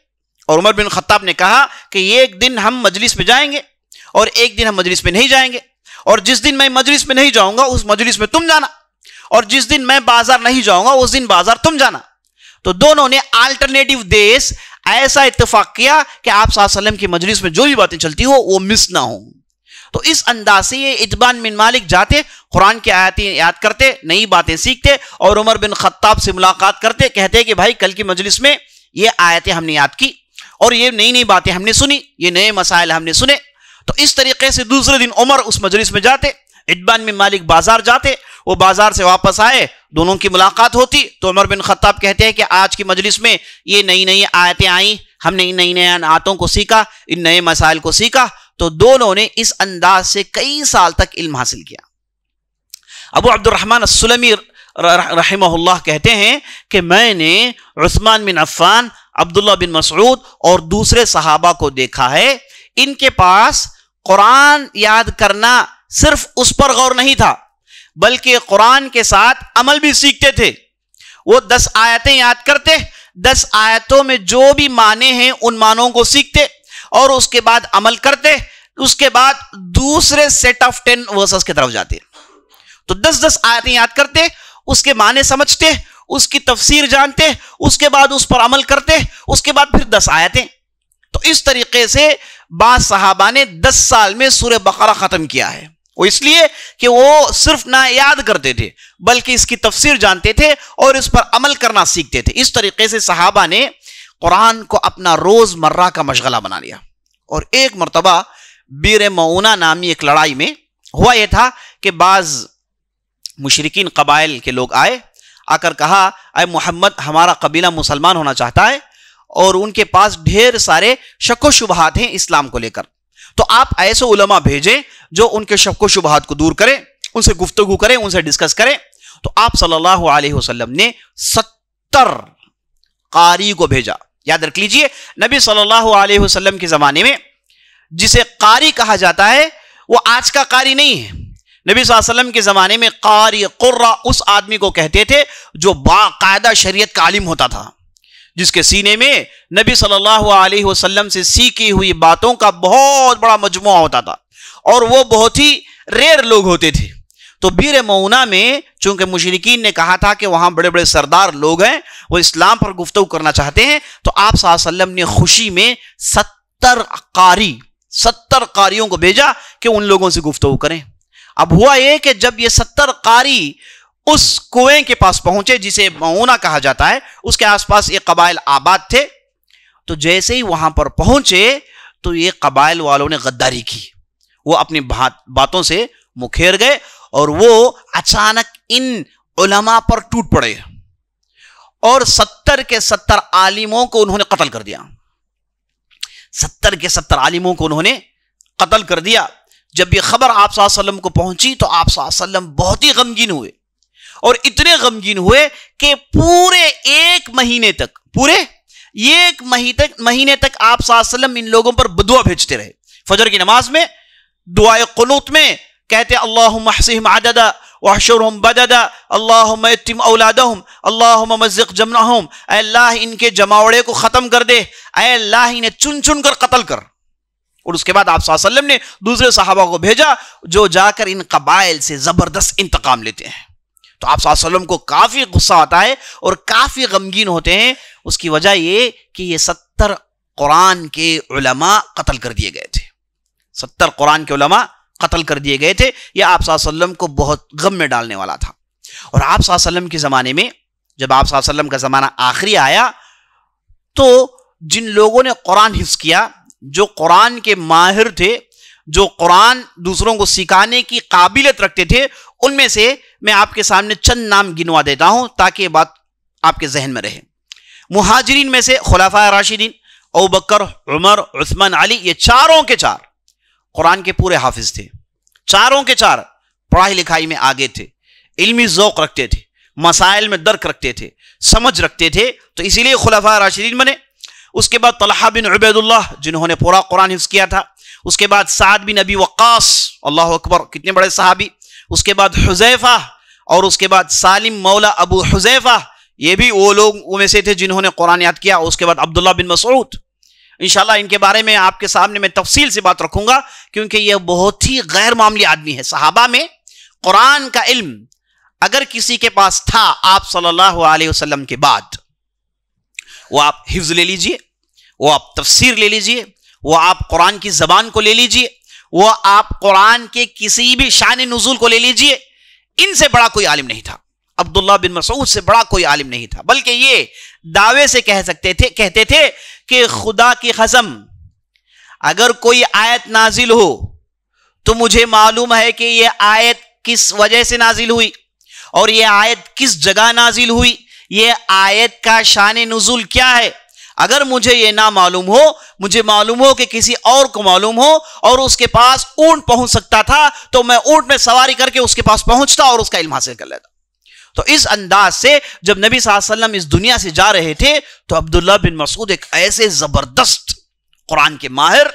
और उमर बिन खत्ताब ने कहा कि एक दिन हम मजलिस में जाएंगे और एक दिन हम मजलिस में नहीं जाएंगे और जिस दिन मैं मजलिस में नहीं जाऊंगा उस मजलिस में तुम जाना और जिस दिन मैं बाजार नहीं जाऊंगा उस दिन बाजार तुम जाना तो दोनों ने अल्टरनेटिव देश ऐसा इतफाक किया कि आप सल्लम की मजलिस में जो भी बातें चलती हो वो मिस ना हो तो इस अंदाज से ये इतबान बिन मालिक जाते कुरान की आयतें याद करते नई बातें सीखते और उमर बिन खत्ताब से मुलाकात करते कहते कि भाई कल की मजलिस में ये आयतें हमने याद की और ये नई नई बातें हमने सुनी ये नए मसाइल हमने सुने तो इस तरीके से दूसरे दिन उमर उस मजलिस में जाते इडबान में मालिक बाजार जाते वो बाजार से वापस आए दोनों की मुलाकात होती तो उमर बिन खत्ताब कहते हैं कि आज की मजलिस में ये नई नई आयतें आई हमने इन नई नई आतों को सीखा इन नए मसाइल को सीखा तो दोनों ने इस अंदाज से कई साल तक इल्म हासिल किया अबू अब्दुलरहमान सुलमी रहमल्ला कहते हैं कि मैंने उस्मान बिन अफ़ान अब्दुल्ला बिन मसरूद और दूसरे सहाबा को देखा है इनके पास कुरान याद करना सिर्फ उस पर गौर नहीं था बल्कि कुरान के साथ अमल भी सीखते थे वो दस आयतें याद करते दस आयतों में जो भी माने हैं उन मानों को सीखते और उसके बाद अमल करते उसके बाद दूसरे सेट ऑफ टेन वर्सेस की तरफ जाते तो दस दस आयतें याद करते उसके माने समझते उसकी तफसीर जानते उसके बाद उस पर अमल करते उसके बाद फिर दस आयतें तो इस तरीके से बाद साहबा ने दस साल में सूर्य बकरा खत्म किया है वो इसलिए कि वो सिर्फ ना याद करते थे बल्कि इसकी तफसीर जानते थे और इस पर अमल करना सीखते थे इस तरीके से सहाबा ने कुरान को अपना रोज़मर्रा का मशगला बना लिया और एक मरतबा बीर मऊना नामी एक लड़ाई में हुआ यह था कि बाज़ मुशरकिन कबाइल के लोग आए आकर कहा अरे मोहम्मद हमारा कबीला मुसलमान होना चाहता है और उनके पास ढेर सारे शको शुबहत हैं इस्लाम को लेकर तो आप ऐसे उलमा भेजें जो उनके शबको शुबहत को दूर करें उनसे गुफ्तगु करें उनसे डिस्कस करें तो आप सल्लल्लाहु अलैहि वसल्लम ने सत्तर कारी को भेजा याद रख लीजिए नबी सल्लल्लाहु अलैहि वसल्लम के ज़माने में जिसे कारी कहा जाता है वो आज का कारी नहीं है नबी वसल्लम के ज़माने में कारी कुर्रा उस आदमी को कहते थे जो बायदा शरीय का आलिम होता था जिसके सीने में नबी सल्लल्लाहु अलैहि वसल्लम से सीखी हुई बातों का बहुत बड़ा मजमु होता था और वो बहुत ही रेयर लोग होते थे तो बीर मऊना में चूंकि मुशरकिन ने कहा था कि वहां बड़े बड़े सरदार लोग हैं वो इस्लाम पर गुफ्तु करना चाहते हैं तो आप सल्लम ने खुशी में सत्तर कारी सत्तर कारियों को भेजा कि उन लोगों से गुफ्तु करें अब हुआ ये कि जब ये सत्तर कारी उस कुएं के पास पहुंचे जिसे मऊना कहा जाता है उसके आसपास ये कबाइल आबाद थे तो जैसे ही वहां पर पहुंचे तो ये कबाइल वालों ने गद्दारी की वो अपनी बात बातों से मुखेर गए और वो अचानक इन उलमा पर टूट पड़े और सत्तर के सत्तर आलिमों को उन्होंने कत्ल कर दिया सत्तर के सत्तर आलिमों को उन्होंने कत्ल कर दिया जब ये खबर आप को पहुंची तो आप वसल्लम बहुत ही गमगीन हुए और इतने गमगीन हुए कि पूरे एक महीने तक पूरे एक महीने तक महीने तक आप वसल्लम इन लोगों पर बदुआ भेजते रहे फजर की नमाज में दुआए कलूत में कहते अल्लाह आदादा आददा वाशरहम बददा अल्लाह तिम हम अल्लाह अल्लाह इनके जमावड़े को ख़त्म कर दे अल्लाह इन्हें चुन चुन कर कत्ल कर और उसके बाद आप सल्लम ने दूसरे साहबा को भेजा जो जाकर इन कबाइल से ज़बरदस्त इंतकाम लेते हैं तो आप सल्लम को काफ़ी गुस्सा आता है और काफ़ी गमगीन होते हैं उसकी वजह ये कि ये सत्तर कुरान के उलमा कत्ल कर दिए गए थे सत्तर कुरान के उलमा कत्ल कर दिए गए थे यह आप सल्लम को बहुत गम में डालने वाला था और आप सल्लम के ज़माने में जब आप सल्लम का ज़माना आखिरी आया तो जिन लोगों ने कुरान हिफ्स किया जो कुरान के माहिर थे जो कुरान दूसरों को सिखाने की काबिलियत रखते थे उनमें से मैं आपके सामने चंद नाम गिनवा देता हूँ ताकि ये बात आपके जहन में रहे मुहाजरीन में से खुलाफा राशिदीन ओबकर उमर उस्मान अली ये चारों के चार कुरान के पूरे हाफिज थे चारों के चार पढ़ाई लिखाई में आगे थे इल्मी जोक रखते थे मसाइल में दर्क रखते थे समझ रखते थे तो इसीलिए खुलाफा राशिदीन बने उसके बाद तलहा बिन अबैदुल्ला जिन्होंने पूरा कुरान हिफ्स किया था उसके बाद साद बिन अबी वक्स अल्लाह अकबर कितने बड़े सहाबी उसके बाद हुजैफा और उसके बाद सालिम मौला अबू हुजैफा ये भी वो लोग में से थे जिन्होंने कुरान याद किया उसके बाद अब्दुल्ला बिन मसूद इन इनके बारे में आपके सामने मैं तफसील से बात रखूंगा क्योंकि यह बहुत ही गैर मामूली आदमी है सहाबा में कुरान का इल्म अगर किसी के पास था आप सल्लल्लाहु अलैहि वसल्लम के बाद वो आप हिफ्ज ले लीजिए वो आप तफसीर ले लीजिए वो आप कुरान की जबान को ले लीजिए वो आप कुरान के किसी भी शान नजूल को ले लीजिए इनसे बड़ा कोई आलिम नहीं था अब्दुल्ला बिन मसूद से बड़ा कोई आलिम नहीं था बल्कि ये दावे से कह सकते थे कहते थे कि खुदा की खजम अगर कोई आयत नाजिल हो तो मुझे मालूम है कि यह आयत किस वजह से नाजिल हुई और यह आयत किस जगह नाजिल हुई यह आयत का शान नजूल क्या है अगर मुझे ये ना मालूम हो मुझे मालूम हो कि किसी और को मालूम हो और उसके पास ऊंट पहुंच सकता था तो मैं ऊंट में सवारी करके उसके पास पहुंचता और उसका इल्म हासिल कर लेता तो इस अंदाज से जब नबी वसल्लम इस दुनिया से जा रहे थे तो अब्दुल्ला बिन मसूद एक ऐसे जबरदस्त कुरान के माहिर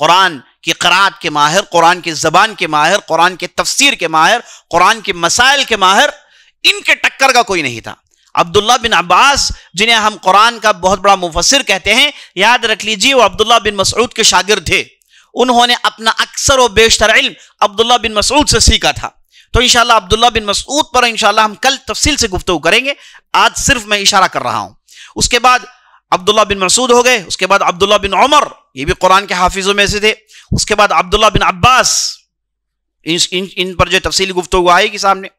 कुरान की करात के माहिर कुरान की जबान के माहिर कुरान के तफसीर के माहिर कुरान के मसाइल के माहिर इनके टक्कर का कोई नहीं था अब्दुल्ला बिन अब्बास जिन्हें हम कुरान का बहुत बड़ा मुफसर कहते हैं याद रख लीजिए वो अब्दुल्ला बिन मसूद के शागिर थे उन्होंने अपना अक्सर व बेशतर इल्म अब्दुल्ला बिन मसूद से सीखा था तो इंशाल्लाह अब्दुल्ला बिन मसूद पर इंशाल्लाह हम कल तफसील से गुफ्तु करेंगे आज सिर्फ मैं इशारा कर रहा हूँ उसके बाद अब्दुल्ला बिन मसूद हो गए उसके बाद अब्दुल्ला बिन उमर ये भी कुरान के हाफिजों में से थे उसके बाद अब्दुल्ला बिन अब्बास इन इन, पर जो तफसीली गुफ्तु आएगी सामने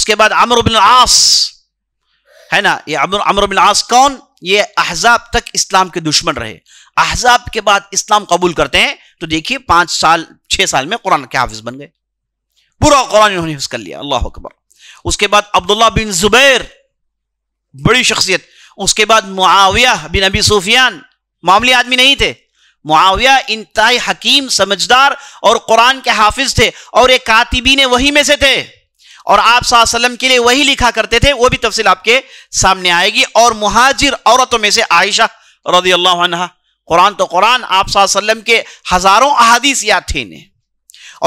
उसके बाद अमर बिन आस है ना ये अमर अमर आस कौन ये अहजाब तक इस्लाम के दुश्मन रहे अहजाब के बाद इस्लाम कबूल करते हैं तो देखिए पांच साल छः साल में कुरान के हाफिज बन गए पूरा कुरान इन्होंने हिफ कर लिया अल्लाह अकबर उसके बाद अब्दुल्ला बिन जुबैर बड़ी शख्सियत उसके बाद मुआविया बिन अबी सूफियान मामले आदमी नहीं थे मुआविया इंतहा हकीम समझदार और कुरान के हाफिज थे और ये कातिबीन वही में से थे और आप सल्लम के लिए वही लिखा करते थे वो भी तफसील आपके सामने आएगी और महाजिर औरतों में से आयशा रदी अल्लाह कुरान तो कुरान आप सल्लम के हजारों अहादीस याद थे इन्हें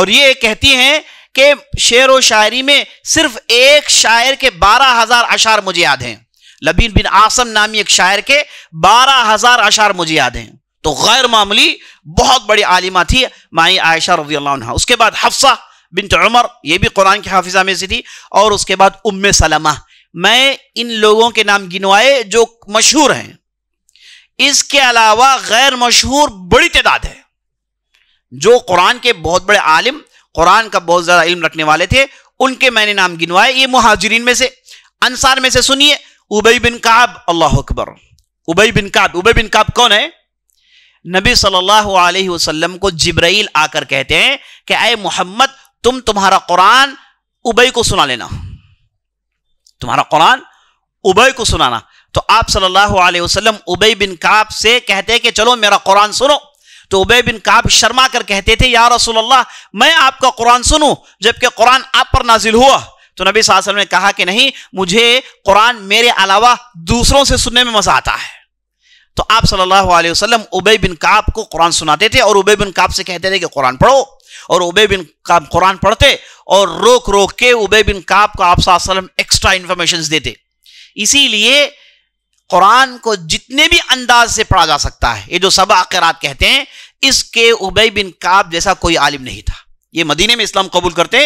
और ये कहती हैं कि शेर व शायरी में सिर्फ एक शायर के बारह हजार अशार मुझे याद हैं लबीन बिन आसम नामी एक शायर के बारह हजार अशार मुझे याद हैं तो गैर मामूली बहुत बड़ी आलिमा थी माई आयशा रजी अल्लाह उसके बाद हफ्सा बिन उमर ये भी कुरान की हाफिजा में से थी और उसके बाद उम्म सलमा मैं इन लोगों के नाम गिनवाए जो मशहूर हैं इसके अलावा गैर मशहूर बड़ी तादाद है जो कुरान के बहुत बड़े आलिम कुरान का बहुत ज़्यादा इल्म रखने वाले थे उनके मैंने नाम गिनवाए ये महाजरीन में से अनसार में से सुनिए उबई बिन काब अल्लाह अकबर उबई बिन काब उबई बिन काब कौन है नबी सल्लल्लाहु अलैहि वसल्लम को जिब्राइल आकर कहते हैं कि अय मोहम्मद तुम तुम्हारा कुरान उबई को सुना लेना तुम्हारा कुरान उबई को सुनाना तो आप सल्लल्लाहु अलैहि वसल्लम उबई बिन काब से कहते कि चलो मेरा कुरान सुनो तो उबई बिन काब शर्मा कर कहते थे या रसूल अल्लाह मैं आपका कुरान सुनूं जबकि कुरान आप पर नाजिल हुआ तो नबी वसल्लम ने कहा कि नहीं मुझे कुरान मेरे अलावा दूसरों से सुनने में मजा आता है तो आप सल्लल्लाहु अलैहि वसल्लम उबे बिन काब को कुरान सुनाते थे और उबे बिन काब से कहते थे कि कुरान पढ़ो और उबे बिन काब कुरान पढ़ते और रोक रोक के उबे बिन काब को आप एक्स्ट्रा इन्फॉर्मेशन देते इसीलिए कुरान को जितने भी अंदाज से पढ़ा जा सकता है ये जो सब आकरात कहते हैं इसके उबे बिन काब जैसा कोई आलिम नहीं था ये मदीने में इस्लाम कबूल करते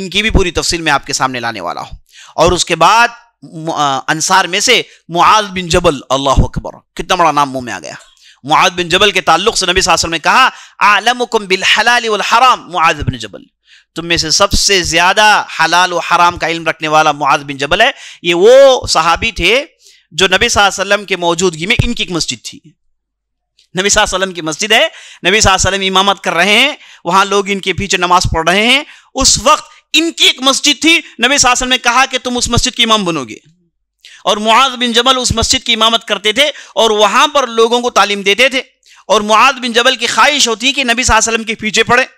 इनकी भी पूरी तफसील में आपके सामने लाने वाला हूँ और उसके बाद अंसार में से मुआद बिन जबल अल्लाह अकबर कितना बड़ा नाम मुंह में आ गया मुआद बिन जबल के ताल्लुक से नबी सासन ने कहा आलम कुम बिल हलाल हराम मुआद बिन जबल तुम में से सबसे ज्यादा हलाल व हराम का इल्म रखने वाला मुआद बिन जबल है ये वो सहाबी थे जो नबी वसल्लम के मौजूदगी में इनकी एक मस्जिद थी नबी वसल्लम की मस्जिद है नबी वसल्लम इमामत कर रहे हैं वहां लोग इनके पीछे नमाज पढ़ रहे हैं उस वक्त इनकी एक मस्जिद थी नबी शासन ने कहा कि तुम उस मस्जिद की इमाम बनोगे और मुआद बिन जबल उस मस्जिद की इमामत करते थे और वहां पर लोगों को तालीम देते थे और मुआद बिन जबल की ख्वाहिश होती कि नबी वसल्लम के पीछे पड़े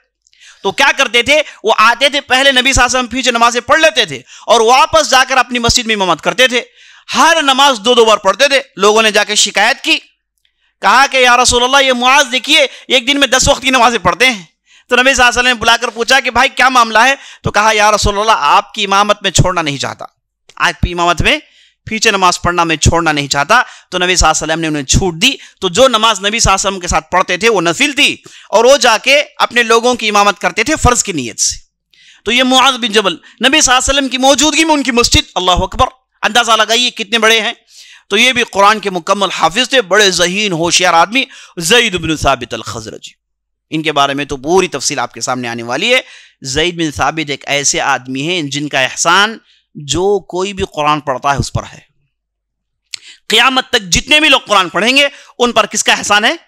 तो क्या करते थे वो आते थे पहले नबी वसल्लम पीछे नमाजें पढ़ लेते थे और वापस जाकर अपनी मस्जिद में इमामत करते थे हर नमाज दो दो बार पढ़ते थे लोगों ने जाकर शिकायत की कहा कि यार रसोल्ला ये मुआज देखिए एक दिन में दस वक्त की नमाजें पढ़ते हैं तो नबी वसल्लम ने बुलाकर पूछा कि भाई क्या मामला है तो कहा यार रसोल्ला आपकी इमामत में छोड़ना नहीं चाहता आपकी इमामत में पीछे नमाज पढ़ना में छोड़ना नहीं चाहता तो नबी वसल्लम ने उन्हें छूट दी तो जो नमाज नबी वसल्लम के साथ पढ़ते थे वो नफिल थी और वो जाके अपने लोगों की इमामत करते थे फ़र्ज़ की नीयत से तो ये मुआज बिन जबल नबी वसल्लम की मौजूदगी में उनकी मस्जिद अल्लाह अकबर अंदाज़ा लगाइए कितने बड़े हैं तो ये भी कुरान के मुकम्मल हाफिज थे बड़े जहीन होशियार आदमी जईद बिन साबित अल खजरजी इनके बारे में तो पूरी तफसील आपके सामने आने वाली है जईद बिन साबित एक ऐसे आदमी हैं जिनका एहसान जो कोई भी कुरान पढ़ता है उस पर है क़्यामत तक जितने भी लोग कुरान पढ़ेंगे उन पर किसका एहसान है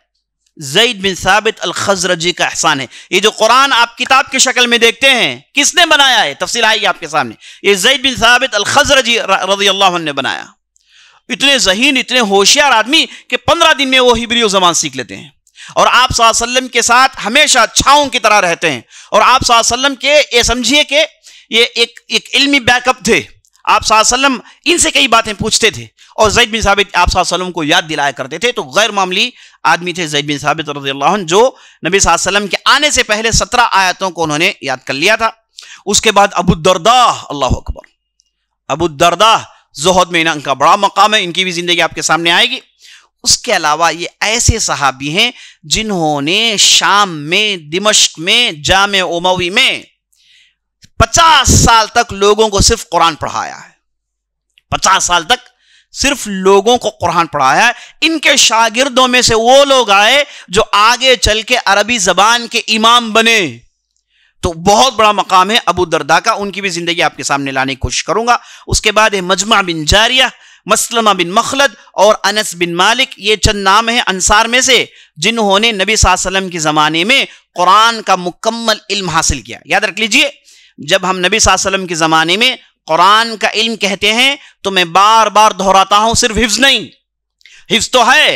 जईद बिन साबित अल खजरजी का एहसान है ये जो कुरान आप किताब की शक्ल में देखते हैं किसने बनाया है तफसील आएगी आपके सामने ये जईद बिन साबित अल खजरजी रजी अल्लाह ने बनाया इतने जहीन इतने होशियार आदमी कि पंद्रह दिन में वो हिब्रियो जबान सीख लेते हैं और आप सल्लम के साथ हमेशा छाओं की तरह रहते हैं और आप सल्लम के ये समझिए कि ये एक एक इल्मी बैकअप थे आप सल्लम इनसे कई बातें पूछते थे और जैद बिन साबित आप सल्लम को याद दिलाया करते थे तो गैर मामली आदमी थे जैद बिन साबित रजील्ला जो नबी सल्लम के आने से पहले सत्रह आयतों को उन्होंने याद कर लिया था उसके बाद अबू दरदा अल्लाह अकबर अबू दरदा में इनका बड़ा मकाम है इनकी भी ज़िंदगी आपके सामने आएगी उसके अलावा ये ऐसे सहाबी हैं जिन्होंने शाम में दिमश्क में जाम उमवी में पचास साल तक लोगों को सिर्फ कुरान पढ़ाया है पचास साल तक सिर्फ लोगों को कुरान पढ़ाया है इनके शागिर्दों में से वो लोग आए जो आगे चल के अरबी जबान के इमाम बने तो बहुत बड़ा मकाम है अबू दरदा का उनकी भी जिंदगी आपके सामने लाने की कोशिश करूंगा उसके बाद है मजमा बिन जारिया मसलमा बिन मखलद और अनस बिन मालिक ये चंद नाम हैं अंसार में से जिन्होंने नबी वसल्लम के ज़माने में कुरान का मुकम्मल इल्म हासिल किया याद रख लीजिए जब हम नबी वसल्लम के ज़माने में कुरान का इल्म कहते हैं तो मैं बार बार दोहराता हूँ सिर्फ हिफ्ज नहीं हिफ्ज तो है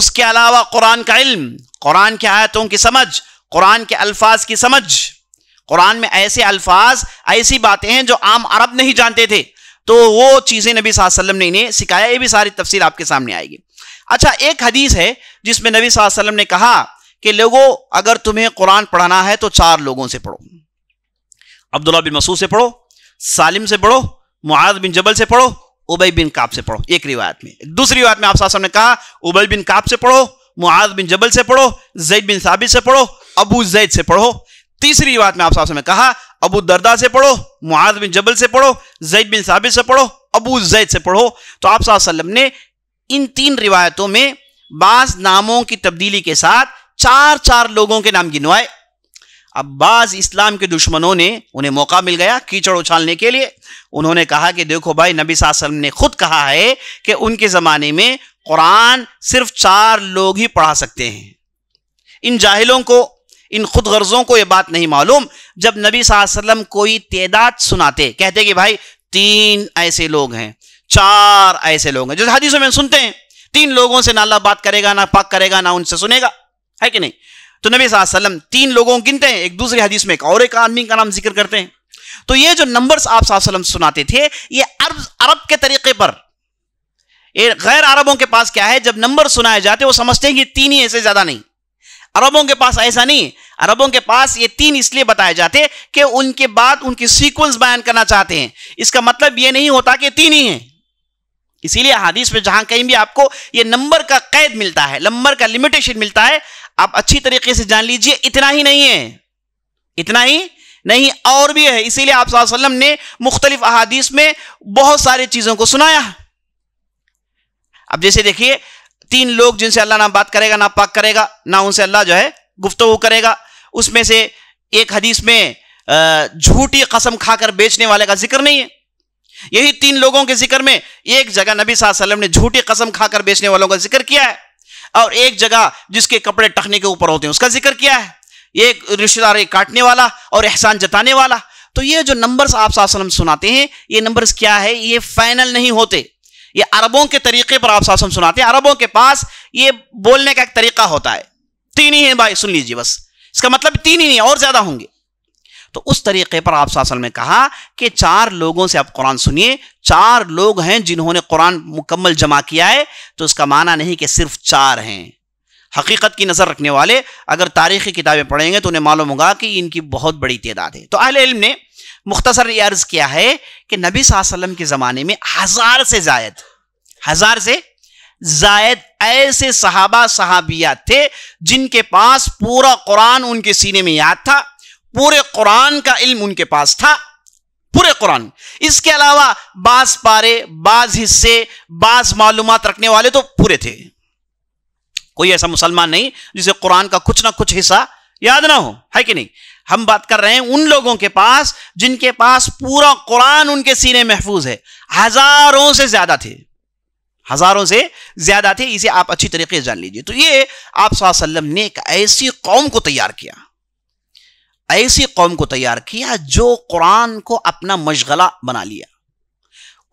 उसके अलावा कुरान का इल्म कुरान के आयतों की समझ कुरान के अल्फाज की समझ कुरान में ऐसे अल्फाज ऐसी बातें हैं जो आम अरब नहीं जानते थे तो वो चीज़ें नबी वसल्लम ने इन्हें सिखाया ये भी सारी तफसील आपके सामने आएगी अच्छा एक हदीस है जिसमें नबी वसल्लम ने कहा कि लोगों अगर तुम्हें कुरान पढ़ना है तो चार लोगों से पढ़ो अब्दुल्ला बिन मसूद से पढ़ो सालिम से पढ़ो मुआद बिन जबल से पढ़ो उबई बिन काब से पढ़ो एक रिवायत में दूसरी रिवायत में आप साहब ने कहा उबई बिन काब से पढ़ो मुआद बिन जबल से पढ़ो जैद बिन साबित से पढ़ो अबू जैद से पढ़ो तीसरी बात में आप साहब ने कहा अबू दरदा से पढ़ो मुआद बिन जबल से पढ़ो जैद बिन साबित से पढ़ो अबू जैद से पढ़ो तो आप वसल्लम ने इन तीन रिवायतों में बाज नामों की तब्दीली के साथ चार चार लोगों के नाम गिनवाए अब बाज इस्लाम के दुश्मनों ने उन्हें मौका मिल गया कीचड़ उछालने के लिए उन्होंने कहा कि देखो भाई नबी सासलम ने खुद कहा है कि उनके ज़माने में कुरान सिर्फ चार लोग ही पढ़ा सकते हैं इन जाहिलों को इन खुद गर्जों को यह बात नहीं मालूम जब नबी वसल्लम कोई तदाद सुनाते कहते कि भाई तीन ऐसे लोग हैं चार ऐसे लोग हैं जो हदीसों में सुनते हैं तीन लोगों से ना अल्लाह बात करेगा ना पाक करेगा ना उनसे सुनेगा है कि नहीं तो नबी वसल्लम तीन लोगों गिनते हैं एक दूसरे हदीस में एक और एक आदमी का नाम जिक्र करते हैं तो ये जो नंबर्स आप वसल्लम सुनाते थे ये अरब अरब के तरीके पर ये गैर अरबों के पास क्या है जब नंबर सुनाए जाते वो समझते हैं कि तीन ही ऐसे ज्यादा नहीं अरबों के पास ऐसा नहीं अरबों के पास ये तीन इसलिए बताए जाते कि उनके बाद उनकी सीक्वेंस बयान करना चाहते हैं इसका मतलब ये नहीं होता कि तीन ही हैं इसीलिए हादिस में जहां कहीं भी आपको ये नंबर का कैद मिलता है नंबर का लिमिटेशन मिलता है आप अच्छी तरीके से जान लीजिए इतना ही नहीं है इतना ही नहीं और भी है इसीलिए आप सल्लम ने मुख्तलिफ अहादीस में बहुत सारी चीज़ों को सुनाया अब जैसे देखिए तीन लोग जिनसे अल्लाह ना बात करेगा ना पाक करेगा ना उनसे अल्लाह जो है गुफ्तु करेगा उसमें से एक हदीस में झूठी कसम खाकर बेचने वाले का जिक्र नहीं है यही तीन लोगों के जिक्र में एक जगह नबी सल्लम ने झूठी कसम खाकर बेचने वालों का जिक्र किया है और एक जगह जिसके कपड़े टखने के ऊपर होते हैं उसका जिक्र किया है एक रिश्तेदार काटने वाला और एहसान जताने वाला तो ये जो नंबर्स आप सुनाते हैं ये नंबर्स क्या है ये फाइनल नहीं होते ये अरबों के तरीके पर आप शासन सुनाते हैं अरबों के पास ये बोलने का एक तरीका होता है तीन ही है भाई सुन लीजिए बस इसका मतलब तीन ही नहीं और ज्यादा होंगे तो उस तरीके पर आप शासन में कहा कि चार लोगों से आप कुरान सुनिए चार लोग हैं जिन्होंने कुरान मुकम्मल जमा किया है तो उसका माना नहीं कि सिर्फ चार हैं हकीकत की नज़र रखने वाले अगर तारीखी किताबें पढ़ेंगे तो उन्हें मालूम होगा कि इनकी बहुत बड़ी तादाद है तो अहल इल्म ने मुख्तसर ये अर्ज किया है कि नबी वसल्लम के ज़माने में हज़ार से जायद हज़ार से जायद ऐसे सहाबा सहाबिया थे जिनके पास पूरा कुरान उनके सीने में याद था पूरे कुरान का इल्म उनके पास था पूरे कुरान इसके अलावा बाज पारे बाज हिस्से बाज मालूम रखने वाले तो पूरे थे कोई ऐसा मुसलमान नहीं जिसे कुरान का कुछ ना कुछ हिस्सा याद ना हो है कि नहीं हम बात कर रहे हैं उन लोगों के पास जिनके पास पूरा कुरान उनके सीने महफूज है हजारों से ज्यादा थे हजारों से ज्यादा थे इसे आप अच्छी तरीके से जान लीजिए तो ये आप सल्लम ने एक ऐसी कौम को तैयार किया ऐसी कौम को तैयार किया जो कुरान को अपना मशगला बना लिया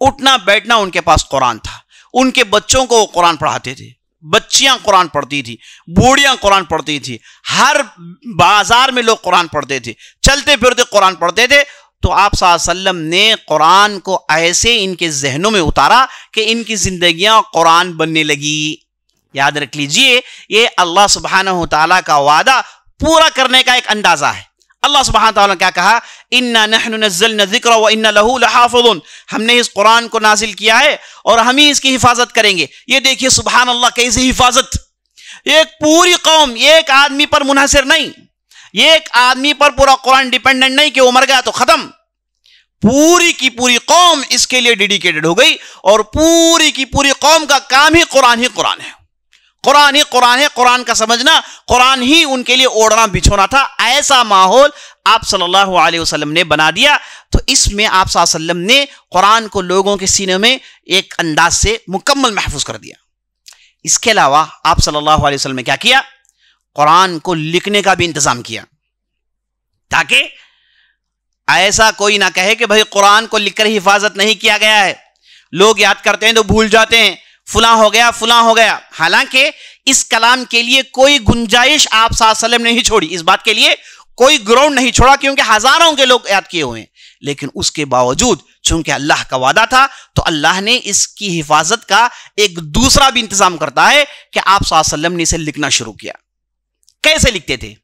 उठना बैठना उनके पास कुरान था उनके बच्चों को कुरान पढ़ाते थे बच्चियां कुरान पढ़ती थी बूढ़ियां कुरान पढ़ती थी हर बाजार में लोग कुरान पढ़ते थे चलते फिरते कुरान पढ़ते थे तो आप सल्लम ने कुरान को ऐसे इनके जहनों में उतारा कि इनकी जिंदगियां कुरान बनने लगी याद रख लीजिए ये अल्लाह सुबहाना तला का वादा पूरा करने का एक अंदाज़ा है अल्लाह सुबहान तौला ने क्या कहा इन्ना नहनुजल जिक्र व इन्ना लहू लहाफ़ुन हमने इस कुरान को नाजिल किया है और हम ही इसकी हिफाजत करेंगे ये देखिए सुबह अल्लाह कैसी हिफाजत एक पूरी कौम एक आदमी पर मुनहसर नहीं एक आदमी पर पूरा कुरान डिपेंडेंट नहीं कि वो मर गया तो ख़त्म पूरी की पूरी कौम इसके लिए डेडिकेटेड हो गई और पूरी की पूरी कौम का काम ही कुरान ही कुरान है कुरान ही कुरान है कुरान का समझना कुरान ही उनके लिए ओढ़ना बिछोना था ऐसा माहौल आप सल्लल्लाहु अलैहि वसल्लम ने बना दिया तो इसमें आप सल्लम ने कुरान को लोगों के सीने में एक अंदाज से मुकम्मल महफूज कर दिया इसके अलावा आप सल्लल्लाहु अलैहि वसल्लम ने क्या किया कुरान को लिखने का भी इंतज़ाम किया ताकि ऐसा कोई ना कहे कि भाई कुरान को लिखकर हिफाजत नहीं किया गया है लोग याद करते हैं तो भूल जाते हैं फुला हो गया फुला हो गया हालांकि इस कलाम के लिए कोई गुंजाइश आप ने नहीं छोड़ी इस बात के लिए कोई ग्राउंड नहीं छोड़ा क्योंकि हजारों के लोग याद किए हुए हैं लेकिन उसके बावजूद चूंकि अल्लाह का वादा था तो अल्लाह ने इसकी हिफाजत का एक दूसरा भी इंतजाम करता है कि आप वसल्लम ने इसे लिखना शुरू किया कैसे लिखते थे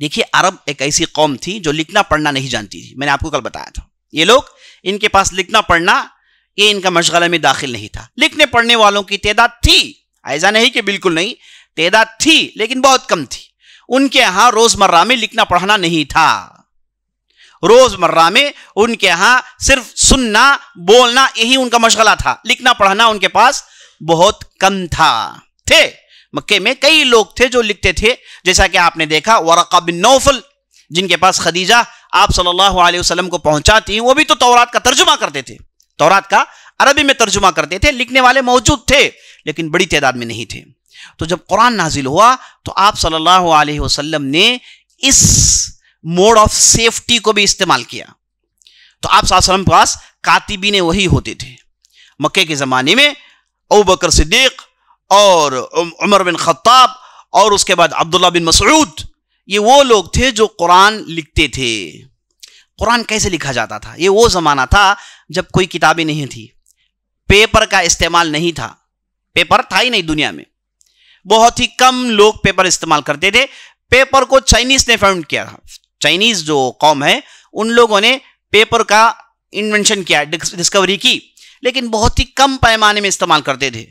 देखिए अरब एक ऐसी कौम थी जो लिखना पढ़ना नहीं जानती थी मैंने आपको कल बताया था ये लोग इनके पास लिखना पढ़ना ये इनका मशगला में दाखिल नहीं था लिखने पढ़ने वालों की तादाद थी ऐसा नहीं कि बिल्कुल नहीं तादाद थी लेकिन बहुत कम थी उनके यहां रोजमर्रा में लिखना पढ़ना नहीं था रोजमर्रा में उनके यहां सिर्फ सुनना बोलना यही उनका मशगला था लिखना पढ़ना उनके पास बहुत कम था थे मक्के में कई लोग थे जो लिखते थे जैसा कि आपने देखा वरका बिन नौफल जिनके पास खदीजा आप सल्लल्लाहु अलैहि वसल्लम को पहुंचाती वो भी तो तौरात का तर्जुमा करते थे तौरात का अरबी में तर्जुमा करते थे लिखने वाले मौजूद थे लेकिन बड़ी तादाद में नहीं थे तो जब कुरान नाजिल हुआ तो आप सल्लल्लाहु अलैहि वसल्लम ने इस मोड ऑफ सेफ्टी को भी इस्तेमाल किया तो आप वसल्लम के पास कातिबी ने वही होते थे मक्के के ज़माने में अबू बकर सिद्दीक और उमर बिन खत्ताब और उसके बाद अब्दुल्ला बिन मसूद ये वो लोग थे जो कुरान लिखते थे कुरान कैसे लिखा जाता था ये वो ज़माना था जब कोई किताबें नहीं थी पेपर का इस्तेमाल नहीं था पेपर था ही नहीं दुनिया में बहुत ही कम लोग पेपर इस्तेमाल करते थे पेपर को चाइनीज ने फाउंड किया था चाइनीज जो कौम है उन लोगों ने पेपर का इन्वेंशन किया डिस्कवरी की लेकिन बहुत ही कम पैमाने में इस्तेमाल करते थे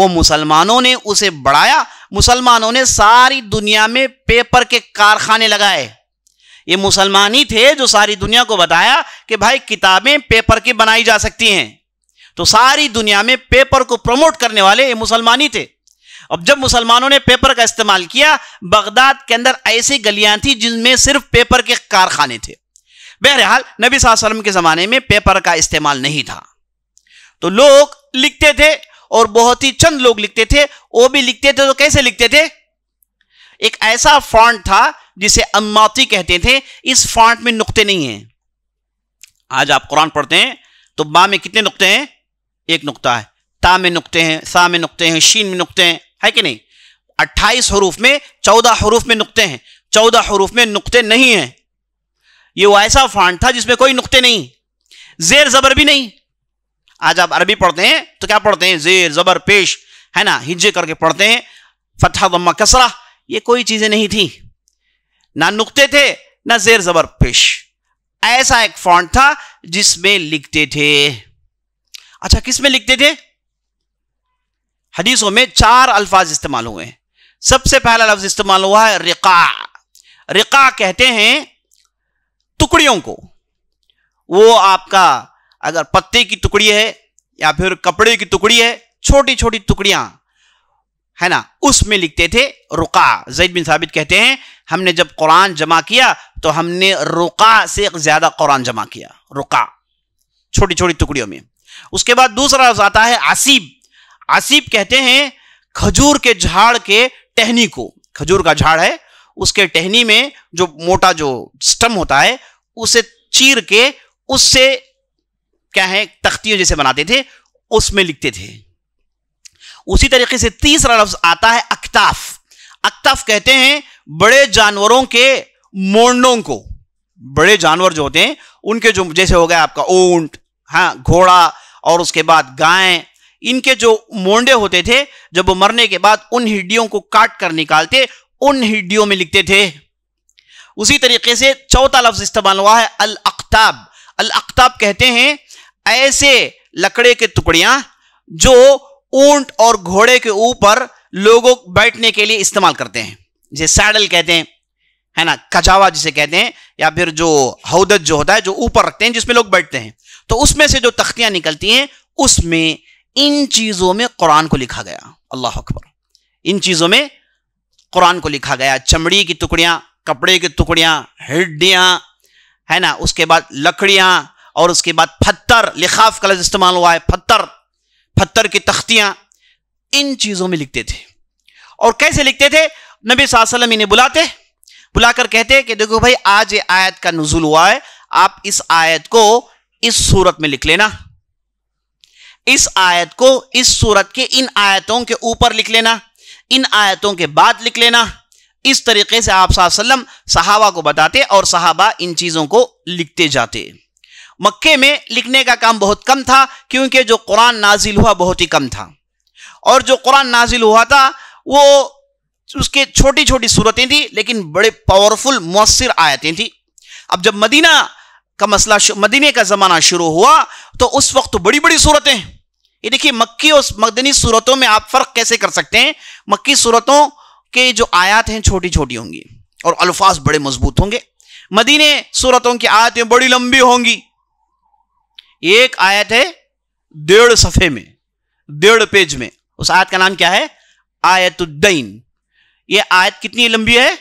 वो मुसलमानों ने उसे बढ़ाया मुसलमानों ने सारी दुनिया में पेपर के कारखाने लगाए ये मुसलमान ही थे जो सारी दुनिया को बताया कि भाई किताबें पेपर की बनाई जा सकती हैं तो सारी दुनिया में पेपर को प्रमोट करने वाले ये मुसलमान ही थे अब जब मुसलमानों ने पेपर का इस्तेमाल किया बगदाद के अंदर ऐसी गलियां थी जिनमें सिर्फ पेपर के कारखाने थे बहरहाल नबी वसल्लम के ज़माने में पेपर का इस्तेमाल नहीं था तो लोग लिखते थे और बहुत ही चंद लोग लिखते थे वो भी लिखते थे तो कैसे लिखते थे एक ऐसा फॉन्ट था जिसे अम्माती कहते थे इस फॉन्ट में नुकते नहीं हैं आज आप कुरान पढ़ते हैं तो बा में कितने नुकते हैं एक नुकता है ता में नुकते हैं सा में नुकते हैं शीन में नुकते हैं है कि नहीं अट्ठाईस हरूफ में चौदह हरूफ में नुकते हैं चौदह हरूफ में नुकते नहीं हैं ये वो ऐसा फॉन्ट था जिसमें कोई नुकते नहीं जेर जबर भी नहीं आज आप अरबी पढ़ते हैं तो क्या पढ़ते हैं जेर जबर पेश है ना हिज्जे करके पढ़ते हैं फतहा दम्मा कसरा ये कोई चीजें नहीं थी ना नुकते थे ना जेर जबर पेश ऐसा एक फॉन्ट था जिसमें लिखते थे अच्छा किसमें लिखते थे हदीसों में चार अल्फाज इस्तेमाल हुए हैं सबसे पहला लफ्ज इस्तेमाल हुआ है रिका रिका कहते हैं टुकड़ियों को वो आपका अगर पत्ते की टुकड़ी है या फिर कपड़े की टुकड़ी है छोटी छोटी टुकड़ियां है ना उसमें लिखते थे रुका जैद बिन साबित कहते हैं हमने जब कुरान जमा किया तो हमने रुका से ज़्यादा कुरान जमा किया रुका छोटी छोटी टुकड़ियों में उसके बाद दूसरा लफ्ज आता है आसीब आसीब कहते हैं खजूर के झाड़ के टहनी को खजूर का झाड़ है उसके टहनी में जो मोटा जो स्टम होता है उसे चीर के उससे क्या है तख्तियों जैसे बनाते थे उसमें लिखते थे उसी तरीके से तीसरा लफ्ज आता है अख्ताफ अख्ताफ कहते हैं बड़े जानवरों के मोड़ों को बड़े जानवर जो होते हैं उनके जो जैसे हो गया आपका ऊंट हाँ घोड़ा और उसके बाद गाय इनके जो मोंडे होते थे जब वो मरने के बाद उन हिड्डियों को काट कर निकालते उन हिड्डियों में लिखते थे उसी तरीके से चौथा लफ्ज इस्तेमाल हुआ है अल अख्ताब अल अख्ताब कहते हैं ऐसे लकड़े के टुकड़ियां जो ऊंट और घोड़े के ऊपर लोगों बैठने के लिए इस्तेमाल करते हैं जिसे सैडल कहते हैं है ना कजावा जिसे कहते हैं या फिर जो हौदत जो होता है जो ऊपर रखते हैं जिसमें लोग बैठते हैं तो उसमें से जो तख्तियां निकलती हैं उसमें इन चीजों में कुरान को लिखा गया अल्लाह अकबर इन चीजों में कुरान को लिखा गया चमड़ी की टुकड़ियां कपड़े की टुकड़ियां हड्डियां है ना उसके बाद लकड़ियां और उसके बाद पत्थर लिखाफ कल इस्तेमाल हुआ है पत्थर पत्थर की तख्तियां इन चीजों में लिखते थे और कैसे लिखते थे नबी वसल्लम इन्हें बुलाते बुलाकर कहते कि देखो भाई आज ये आयत का नजुल हुआ है आप इस आयत को इस सूरत में लिख लेना इस आयत को इस सूरत के इन आयतों के ऊपर लिख लेना इन आयतों के बाद लिख लेना इस तरीके से आप सल्लम सहाबा को बताते और सहाबा इन चीज़ों को लिखते जाते मक्के में लिखने का काम बहुत कम था क्योंकि जो कुरान नाजिल हुआ बहुत ही कम था और जो कुरान नाजिल हुआ था वो उसके छोटी छोटी सूरतें थी लेकिन बड़े पावरफुल मौसर आयतें थी अब जब मदीना का मसला मदीने का ज़माना शुरू हुआ तो उस वक्त बड़ी बड़ी सूरतें ये देखिए मक्की और मदनी सूरतों में आप फ़र्क कैसे कर सकते हैं मक्की सूरतों के जो आयात हैं छोटी छोटी होंगी और अल्फाज बड़े मजबूत होंगे मदीने सूरतों की आयतें बड़ी लंबी होंगी एक आयत है डेढ़ सफे में डेढ़ पेज में उस आयत का नाम क्या है आयतुद्दीन ये आयत कितनी लंबी है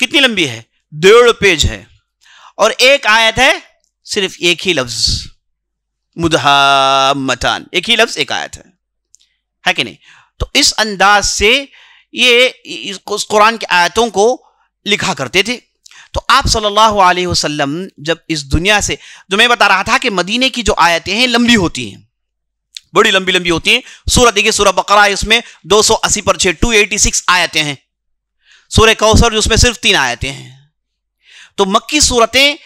कितनी लंबी है डेढ़ पेज है और एक आयत है सिर्फ एक ही लफ्ज मुदहामतान एक ही लफ्ज एक आयत है है कि नहीं तो इस अंदाज से ये इस कुरान की आयतों को लिखा करते थे तो आप सल्लल्लाहु अलैहि वसल्लम जब इस दुनिया से जो मैं बता रहा था कि मदीने की जो आयतें हैं लंबी होती हैं बड़ी लंबी लंबी होती हैं सूरह देखिए सूरह बकरा इसमें 280 पर एटी 286 आयतें हैं सूर्य कौसर उसमें सिर्फ तीन आयतें हैं तो मक्की सूरतें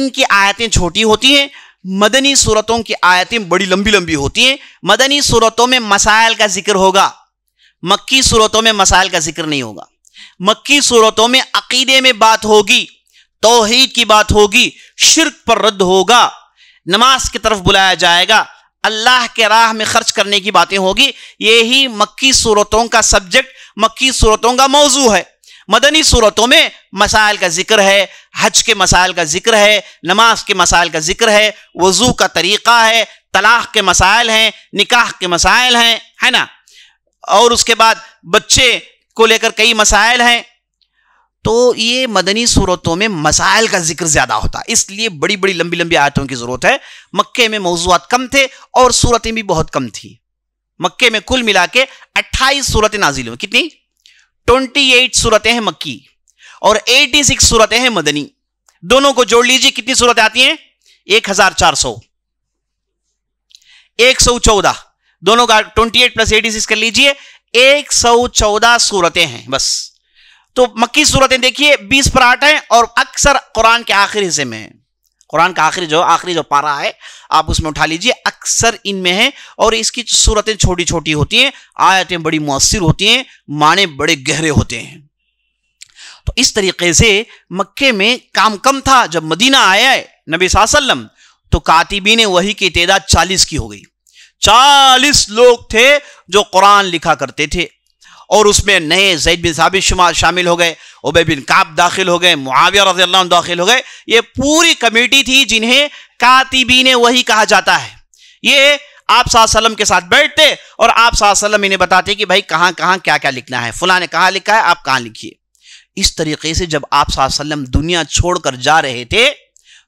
इनकी आयतें छोटी होती हैं मदनी सूरतों की आयतें बड़ी लंबी लंबी होती हैं मदनी सूरतों में मसाइल का जिक्र होगा मक्की सूरतों में मसाइल का जिक्र नहीं होगा मक्की सूरतों में अकीदे में बात होगी तोहहीद की बात होगी शिरक पर रद्द होगा नमाज की तरफ बुलाया जाएगा अल्लाह के राह में खर्च करने की बातें होगी यही मक्की सूरतों का सब्जेक्ट मक्की सूरतों का मौजू है मदनी सूरतों में मसाइल का जिक्र है हज के मसाइल का जिक्र है नमाज के मसाइल का जिक्र है वजू का तरीक़ा है तलाक के मसाइल हैं निकाह के मसाइल हैं है ना और उसके बाद बच्चे को लेकर कई मसाइल हैं तो ये मदनी सूरतों में मसाइल का जिक्र ज्यादा होता है इसलिए बड़ी बड़ी लंबी लंबी आयतों की जरूरत है मक्के में मौजूद कम थे और सूरतें भी बहुत कम थी मक्के में कुल मिला के अट्ठाईस सूरतें नाजिल हुई कितनी ट्वेंटी एट सूरतें हैं मक्की और एटी सिक्स सूरतें हैं मदनी दोनों को जोड़ लीजिए कितनी सूरतें आती हैं एक हजार चार सौ एक सौ चौदह दोनों का twenty eight plus eighty six कर लीजिए एक सौ चौदह सूरतें हैं बस तो मक्की सूरतें देखिए बीस पर आठ हैं और अक्सर कुरान के आखिरी हिस्से में है कुरान का आखिरी जो आखिरी जो पारा है आप उसमें उठा लीजिए अक्सर इनमें है और इसकी सूरतें छोटी छोटी होती हैं आयतें बड़ी मौसर होती हैं माने बड़े गहरे होते हैं तो इस तरीके से मक्के में काम कम था जब मदीना आया है नबी सासलम तो कातिबी ने वही की तादाद चालीस की हो गई चालीस लोग थे जो कुरान लिखा करते थे और उसमें नए जैद बिन साबित शुमार शामिल हो गए उबे बिन काब दाखिल हो गए मुआविया रजी अल्लाह दाखिल हो गए ये पूरी कमेटी थी जिन्हें कातिबीन वही कहा जाता है ये आप साहब के साथ बैठते और आप साहब इन्हें बताते कि भाई कहाँ कहाँ क्या क्या लिखना है फुला ने कहाँ लिखा है आप कहाँ लिखिए इस तरीके से जब आप साहब दुनिया छोड़कर जा रहे थे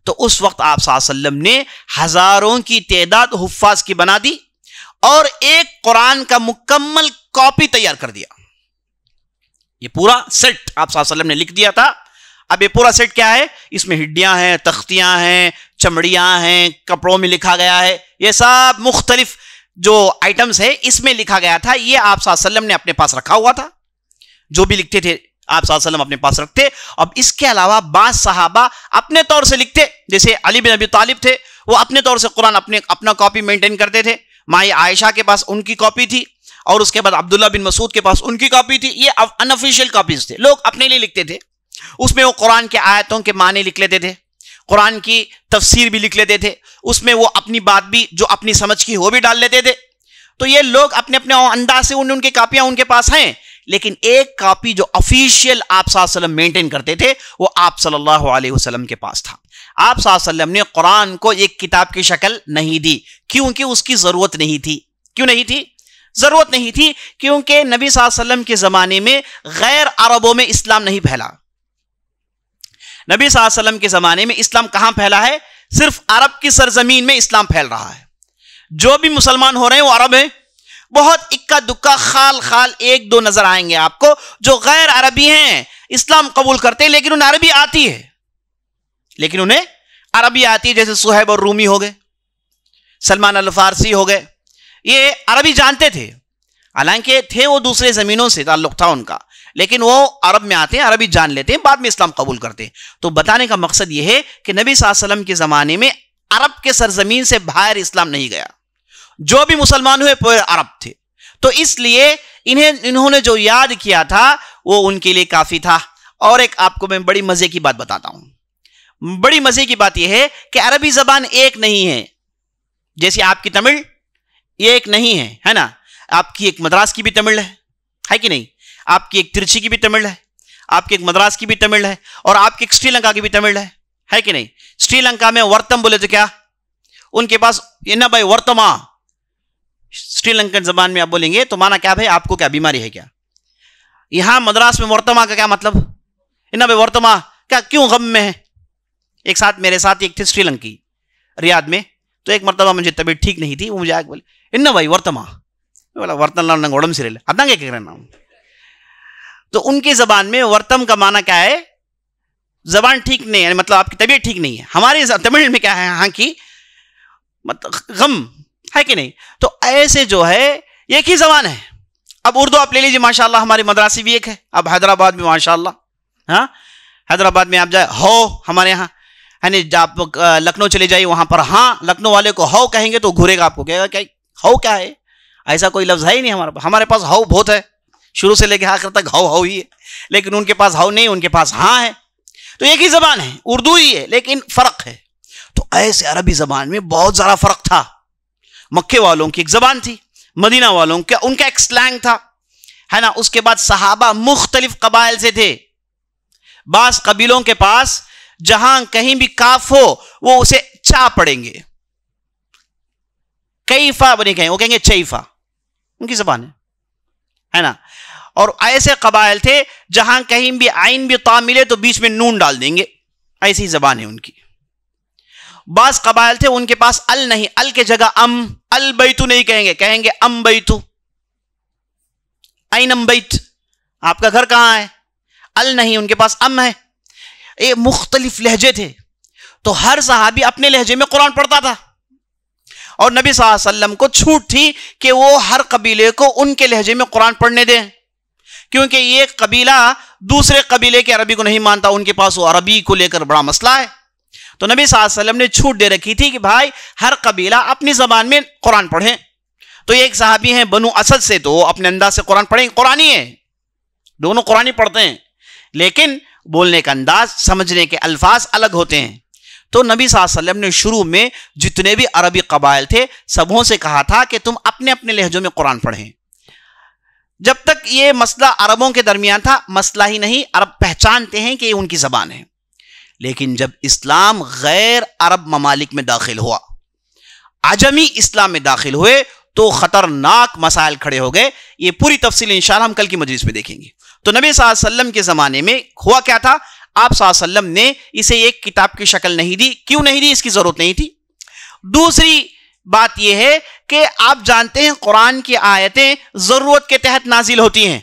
तो उस वक्त आप साहब ने हजारों की तादाद हफ्फाज की बना दी और एक कुरान का मुकम्मल कॉपी तैयार कर दिया ये पूरा सेट आप सल्लम ने लिख दिया था अब ये पूरा सेट क्या है इसमें हिडियां हैं तख्तियां हैं चमड़ियां हैं कपड़ों में लिखा गया है ये सब मुख्तलिफ जो आइटम्स है इसमें लिखा गया था ये आप सल्लम ने अपने पास रखा हुआ था जो भी लिखते थे आप सल्लम अपने पास रखते अब इसके अलावा बाद साहबा अपने तौर से लिखते जैसे अली बिन अबी तालिब थे वो अपने तौर से कुरान अपने अपना कॉपी मेंटेन करते थे माई आयशा के पास उनकी कॉपी थी और उसके बाद अब्दुल्ला बिन मसूद के पास उनकी कॉपी थी ये अनऑफिशियल कॉपीज थे लोग अपने लिए लिखते थे उसमें वो कुरान के आयतों के माने लिख लेते थे कुरान की तफसीर भी लिख लेते थे उसमें वो अपनी बात भी जो अपनी समझ की हो भी डाल लेते थे तो ये लोग अपने अपने अंदाज से उन उनकी कापियां उनके पास हैं लेकिन एक कापी जो ऑफिशियल आप मेंटेन करते थे वो आप सल्लल्लाहु अलैहि वसल्लम के पास था आप सल्लम ने कुरान को एक किताब की शक्ल नहीं दी क्योंकि उसकी ज़रूरत नहीं थी क्यों नहीं थी ज़रूरत नहीं थी क्योंकि नबी वसल्लम के ज़माने में गैर अरबों में इस्लाम नहीं फैला नबी वसल्लम के ज़माने में इस्लाम कहां फैला है सिर्फ अरब की सरजमीन में इस्लाम फैल रहा है जो भी मुसलमान हो रहे हैं वो अरब हैं बहुत इक्का दुक्का खाल खाल एक दो नजर आएंगे आपको जो गैर अरबी हैं इस्लाम कबूल करते हैं लेकिन उन्हें अरबी आती है लेकिन उन्हें अरबी आती है जैसे सुहैब और रूमी हो गए सलमान अल फारसी हो गए ये अरबी जानते थे हालांकि थे वो दूसरे ज़मीनों से ताल्लुक था उनका लेकिन वो अरब में आते हैं अरबी जान लेते हैं बाद में इस्लाम कबूल करते हैं तो बताने का मकसद ये है कि नबी वसल्लम के ज़माने में अरब के सरजमीन से बाहर इस्लाम नहीं गया जो भी मुसलमान हुए पूरे अरब थे तो इसलिए इन्हें इन्होंने जो याद किया था वो उनके लिए काफी था और एक आपको मैं बड़ी मजे की बात बताता हूं बड़ी मजे की बात यह है कि अरबी जबान एक नहीं है जैसे आपकी तमिल ये एक नहीं है है ना आपकी एक मद्रास की भी तमिल है है कि नहीं आपकी एक तिरछी की भी तमिल है आपकी एक मद्रास की भी तमिल है और आपकी एक श्रीलंका की भी तमिल है है कि नहीं श्रीलंका में वर्तम बोले तो क्या उनके पास ना भाई वर्तमा श्रीलंकन जबान में आप बोलेंगे तो माना क्या भाई आपको क्या बीमारी है क्या यहां मद्रास में वर्तमा का क्या मतलब इना भाई वर्तमा क्या क्यों गम में है एक साथ मेरे साथ एक थे श्रीलंकी रियाद में तो एक मरतबा मुझे तबीयत ठीक नहीं थी वो मुझे आगे बोले इन्ना भाई वर्तमा बोला वर्तन लाल नंग उड़म सिरेल अदांगे क्या करना तो उनके जबान में वर्तम का माना क्या है जबान ठीक नहीं है मतलब आपकी तबीयत ठीक नहीं है हमारे तमिल में क्या है हाँ की मतलब गम है कि नहीं तो ऐसे जो है एक ही जबान है अब उर्दू आप ले लीजिए माशाल्लाह हमारी मद्रासी भी एक है अब हैदराबाद में माशाल्लाह हाँ हैदराबाद में आप जाए हो हमारे यहाँ है नहीं आप लखनऊ चले जाइए वहाँ पर हाँ लखनऊ वाले को हो कहेंगे तो घूरेगा आपको कहेगा क्या हो क्या है ऐसा कोई लफ्ज़ है ही नहीं हमारे पास हमारे पास हाउ बहुत है शुरू से लेके आखिर तक हाउ हाउ ही है लेकिन उनके पास हाउ नहीं उनके पास हाँ है तो एक ही ज़बान है उर्दू ही है लेकिन फ़र्क है तो ऐसे अरबी ज़बान में बहुत ज़्यादा फ़र्क था मक्के वालों की एक जबान थी मदीना वालों का उनका एक स्लैंग था है ना उसके बाद सहाबा मुख्तलिफ कबाइल से थे बास कबीलों के पास जहां कहीं भी काफ हो वो उसे चा पड़ेंगे कैफा बने कहें वो कहेंगे चैफा उनकी जबान है है ना और ऐसे कबाइल थे जहां कहीं भी आइन भी मिले तो बीच में नून डाल देंगे ऐसी जबान है उनकी बास कबायल थे उनके पास अल नहीं अल के जगह अम अल बैतू नहीं कहेंगे कहेंगे अम बैतू आइनम बैत आपका घर कहां है अल नहीं उनके पास अम है ये मुख्तलिफ लहजे थे तो हर सहाबी अपने लहजे में कुरान पढ़ता था और नबी वसल्लम को छूट थी कि वो हर कबीले को उनके लहजे में कुरान पढ़ने दें क्योंकि ये कबीला दूसरे कबीले के अरबी को नहीं मानता उनके पास वो अरबी को लेकर बड़ा मसला है तो नबी वसल्लम ने छूट दे रखी थी कि भाई हर कबीला अपनी जबान में कुरान पढ़े तो ये एक साहबी हैं बनु असद से तो अपने अंदाज से कुरान पढ़ेंगे कुरानी है दोनों कुरानी पढ़ते हैं लेकिन बोलने का अंदाज समझने के अल्फाज अलग होते हैं तो नबी वसल्लम ने शुरू में जितने भी अरबी कबायल थे सबों से कहा था कि तुम अपने अपने लहजों में कुरान पढ़ें जब तक ये मसला अरबों के दरमियान था मसला ही नहीं अरब पहचानते हैं कि ये उनकी जबान है लेकिन जब इस्लाम गैर अरब ममालिक में दाखिल हुआ आजमी इस्लाम में दाखिल हुए तो ख़तरनाक मसाइल खड़े हो गए ये पूरी तफसील इंशाल्लाह हम कल की मजलिस में देखेंगे तो नबी वसल्लम के ज़माने में हुआ क्या था आप वसल्लम ने इसे एक किताब की शक्ल नहीं दी क्यों नहीं दी इसकी ज़रूरत नहीं थी दूसरी बात यह है कि आप जानते हैं कुरान की आयतें ज़रूरत के तहत नाजिल होती हैं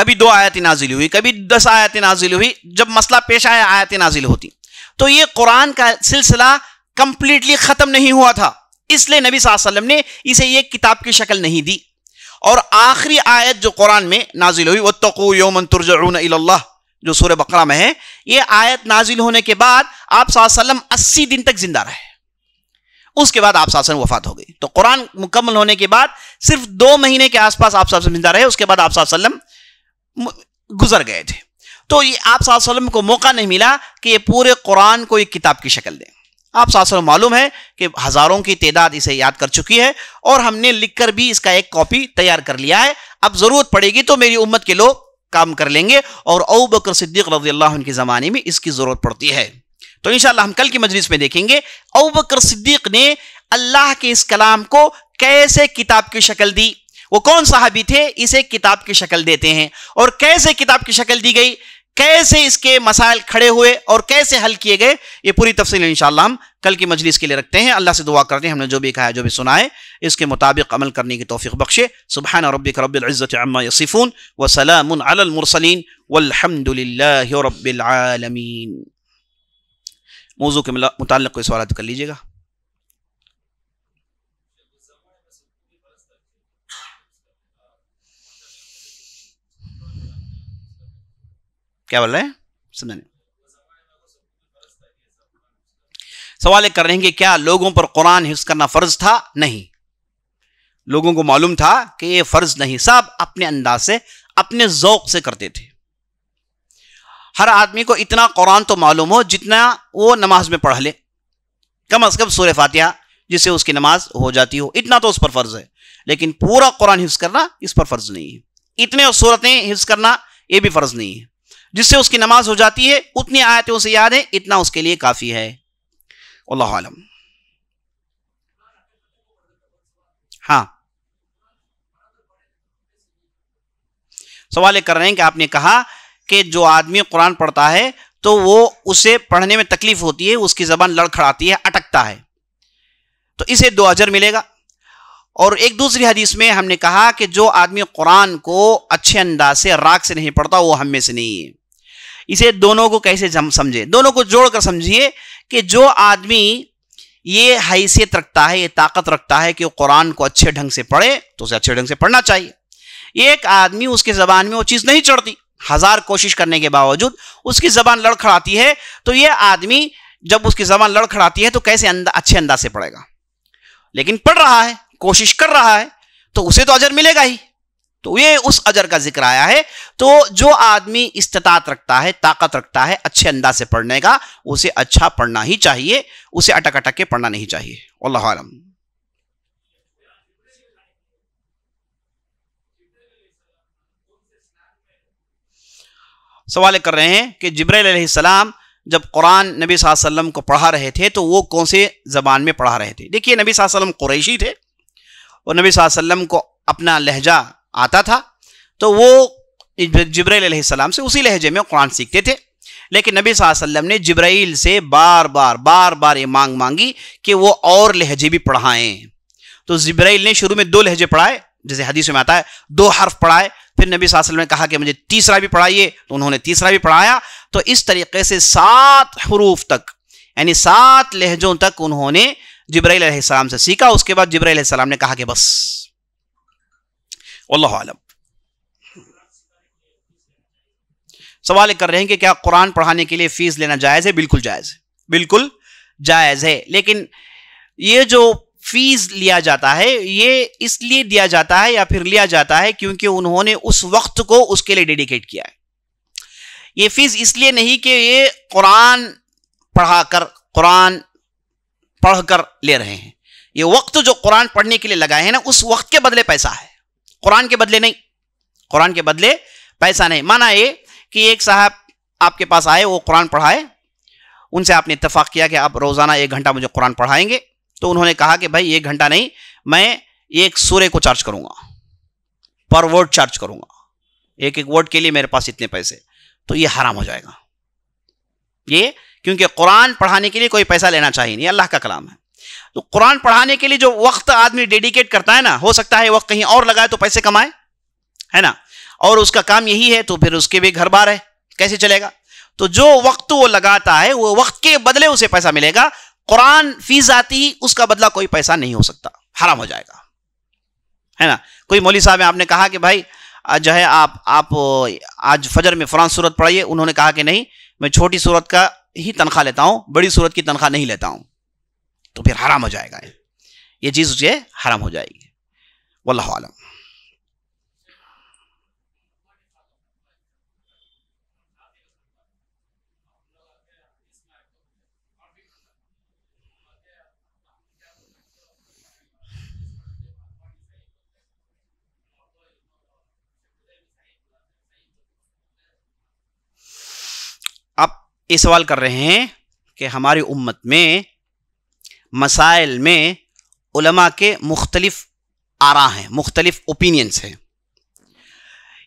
कभी दो आयतें नाजिल हुई कभी दस आयतें नाजिल हुई जब मसला पेश आया आयतें नाजिल होती तो ये कुरान का सिलसिला कंप्लीटली ख़त्म नहीं हुआ था इसलिए नबी वसल्लम ने इसे ये किताब की शक्ल नहीं दी और आखिरी आयत जो कुरान में नाजिल हुई वो तक योमन तुरजन जो सूर्य बकरा में है ये आयत नाजिल होने के बाद आप वसल्लम अस्सी दिन तक जिंदा रहे उसके बाद आप शासन वफात हो गई तो कुरान मुकम्मल होने के बाद सिर्फ दो महीने के आसपास आप शासन जिंदा रहे उसके बाद आप वसल्लम गुजर गए थे तो ये आप सल्लम को मौका नहीं मिला कि ये पूरे कुरान को एक किताब की शक्ल दें आप सल्लम मालूम है कि हज़ारों की तदाद इसे याद कर चुकी है और हमने लिखकर भी इसका एक कॉपी तैयार कर लिया है अब ज़रूरत पड़ेगी तो मेरी उम्मत के लोग काम कर लेंगे और अऊ बकर सिद्दीक रजील्ला के ज़माने में इसकी ज़रूरत पड़ती है तो इन हम कल की मजलिस में देखेंगे अऊ बकर सिद्दीक ने अल्लाह के इस कलाम को कैसे किताब की शक्ल दी वो कौन साहबी थे इसे किताब की शक्ल देते हैं और कैसे किताब की शक्ल दी गई कैसे इसके मसाइल खड़े हुए और कैसे हल किए गए ये पूरी तफसील इंशाल्लाह हम कल की मजलिस के लिए रखते हैं अल्लाह से दुआ करते हैं हमने जो भी कहा जो भी सुना है इसके मुताबिक अमल करने की तोफ़ी बख्शे सुबह रबी रबिल्ज़त अम्मा यसीफ़ून मौजू के मुतल कोई सवाल तो कर लीजिएगा क्या बोल रहे हैं समझने सवाल कर रहे हैं कि क्या लोगों पर कुरान हिफ्स करना फ़र्ज था नहीं लोगों को मालूम था कि ये फ़र्ज नहीं सब अपने अंदाज से अपने जौक से करते थे हर आदमी को इतना कुरान तो मालूम हो जितना वो नमाज में पढ़ ले कम अज़ कम सूर्य फातिहा जिससे उसकी नमाज हो जाती हो इतना तो उस पर फ़र्ज़ है लेकिन पूरा कुरान हिफ्स करना इस पर फ़र्ज़ नहीं है इतने सूरतें हिफ्स करना ये भी फ़र्ज़ नहीं है जिससे उसकी नमाज हो जाती है उतनी आयतें उसे याद है इतना उसके लिए काफ़ी है अल्लाह आलम हाँ सवाल कर रहे हैं कि आपने कहा कि जो आदमी कुरान पढ़ता है तो वो उसे पढ़ने में तकलीफ होती है उसकी ज़बान लड़खड़ाती है अटकता है तो इसे दो अजर मिलेगा और एक दूसरी हदीस में हमने कहा कि जो आदमी कुरान को अच्छे अंदाज से राग से नहीं पढ़ता वो हम में से नहीं है इसे दोनों को कैसे समझे दोनों को जोड़कर समझिए कि जो आदमी ये हैसियत रखता है ये ताकत रखता है कि वो कुरान को अच्छे ढंग से पढ़े तो उसे अच्छे ढंग से पढ़ना चाहिए एक आदमी उसके ज़बान में वो चीज़ नहीं चढ़ती हज़ार कोशिश करने के बावजूद उसकी ज़बान लड़खड़ाती है तो ये आदमी जब उसकी ज़बान लड़खड़ाती है तो कैसे अंदा, अच्छे अंदाज से पढ़ेगा लेकिन पढ़ रहा है कोशिश कर रहा है तो उसे तो अजर मिलेगा ही तो ये उस अजर का जिक्र आया है तो जो आदमी इस्तात रखता है ताकत रखता है अच्छे अंदाज से पढ़ने का उसे अच्छा पढ़ना ही चाहिए उसे अटक अटक के पढ़ना नहीं चाहिए अल्लाह आलम सवाल कर रहे हैं कि जब्रैल जब कुरान नबी वसल्लम को पढ़ा रहे थे तो वो कौन से ज़बान में पढ़ा रहे थे देखिए नबी वसल्लम कुरैशी थे और नबी वसल्लम को अपना लहजा आता था तो वो जब्राईल से उसी लहजे में कुरान सीखते थे लेकिन नबी वसल्लम ने जब्राइल से बार बार बार बार ये मांग मांगी कि वो और लहजे भी पढ़ाएं तो जब्राइल ने शुरू में दो लहजे पढ़ाए जैसे हदीस में आता है दो हर्फ पढ़ाए फिर नबी वसल्लम ने कहा कि मुझे तीसरा भी पढ़ाइए तो उन्होंने तीसरा भी पढ़ाया तो इस तरीके से सात हरूफ तक यानी सात लहजों तक उन्होंने जब्राइल से सीखा उसके बाद जब्राइल सलाम ने कहा कि बस वल्लाह आलम सवाल कर रहे हैं कि क्या कुरान पढ़ाने के लिए फीस लेना जायज़ है बिल्कुल जायज़ है बिल्कुल जायज़ है लेकिन ये जो फीस लिया जाता है ये इसलिए दिया जाता है या फिर लिया जाता है क्योंकि उन्होंने उस वक्त को उसके लिए डेडिकेट किया है ये फीस इसलिए नहीं कि ये कुरान पढ़ाकर कुरान पढ़कर ले रहे हैं ये वक्त जो कुरान पढ़ने के लिए लगाए हैं ना उस वक्त के बदले पैसा है कुरान के बदले नहीं कुरान के बदले पैसा नहीं माना ये कि एक साहब आपके पास आए वो कुरान पढ़ाए उनसे आपने इतफाक़ किया कि आप रोज़ाना एक घंटा मुझे कुरान पढ़ाएंगे तो उन्होंने कहा कि भाई एक घंटा नहीं मैं एक सूर्य को चार्ज करूँगा पर वर्ड चार्ज करूँगा एक एक वर्ड के लिए मेरे पास इतने पैसे तो ये हराम हो जाएगा ये क्योंकि कुरान पढ़ाने के लिए कोई पैसा लेना चाहिए नहीं अल्लाह का कलाम है तो कुरान पढ़ाने के लिए जो वक्त आदमी डेडिकेट करता है ना हो सकता है वक्त कहीं और लगाए तो पैसे कमाए है ना और उसका काम यही है तो फिर उसके भी घर बार है कैसे चलेगा तो जो वक्त वो लगाता है वो वक्त के बदले उसे पैसा मिलेगा कुरान फीस आती ही उसका बदला कोई पैसा नहीं हो सकता हराम हो जाएगा है ना कोई मौली साहब आपने कहा कि भाई जो है आप आप आज फजर में फ़ुरान सूरत पढ़ाइए उन्होंने कहा कि नहीं मैं छोटी सूरत का ही तनख्वाह लेता हूँ बड़ी सूरत की तनख्वाह नहीं लेता हूँ तो फिर हराम हो जाएगा ये चीज़ उसके हराम हो जाएगी वल्ला आलम आप ये सवाल कर रहे हैं कि हमारी उम्मत में मसाइल में उलमा के मुख्तलिफ आरा हैं मुख्तलिफ ओपिनियंस हैं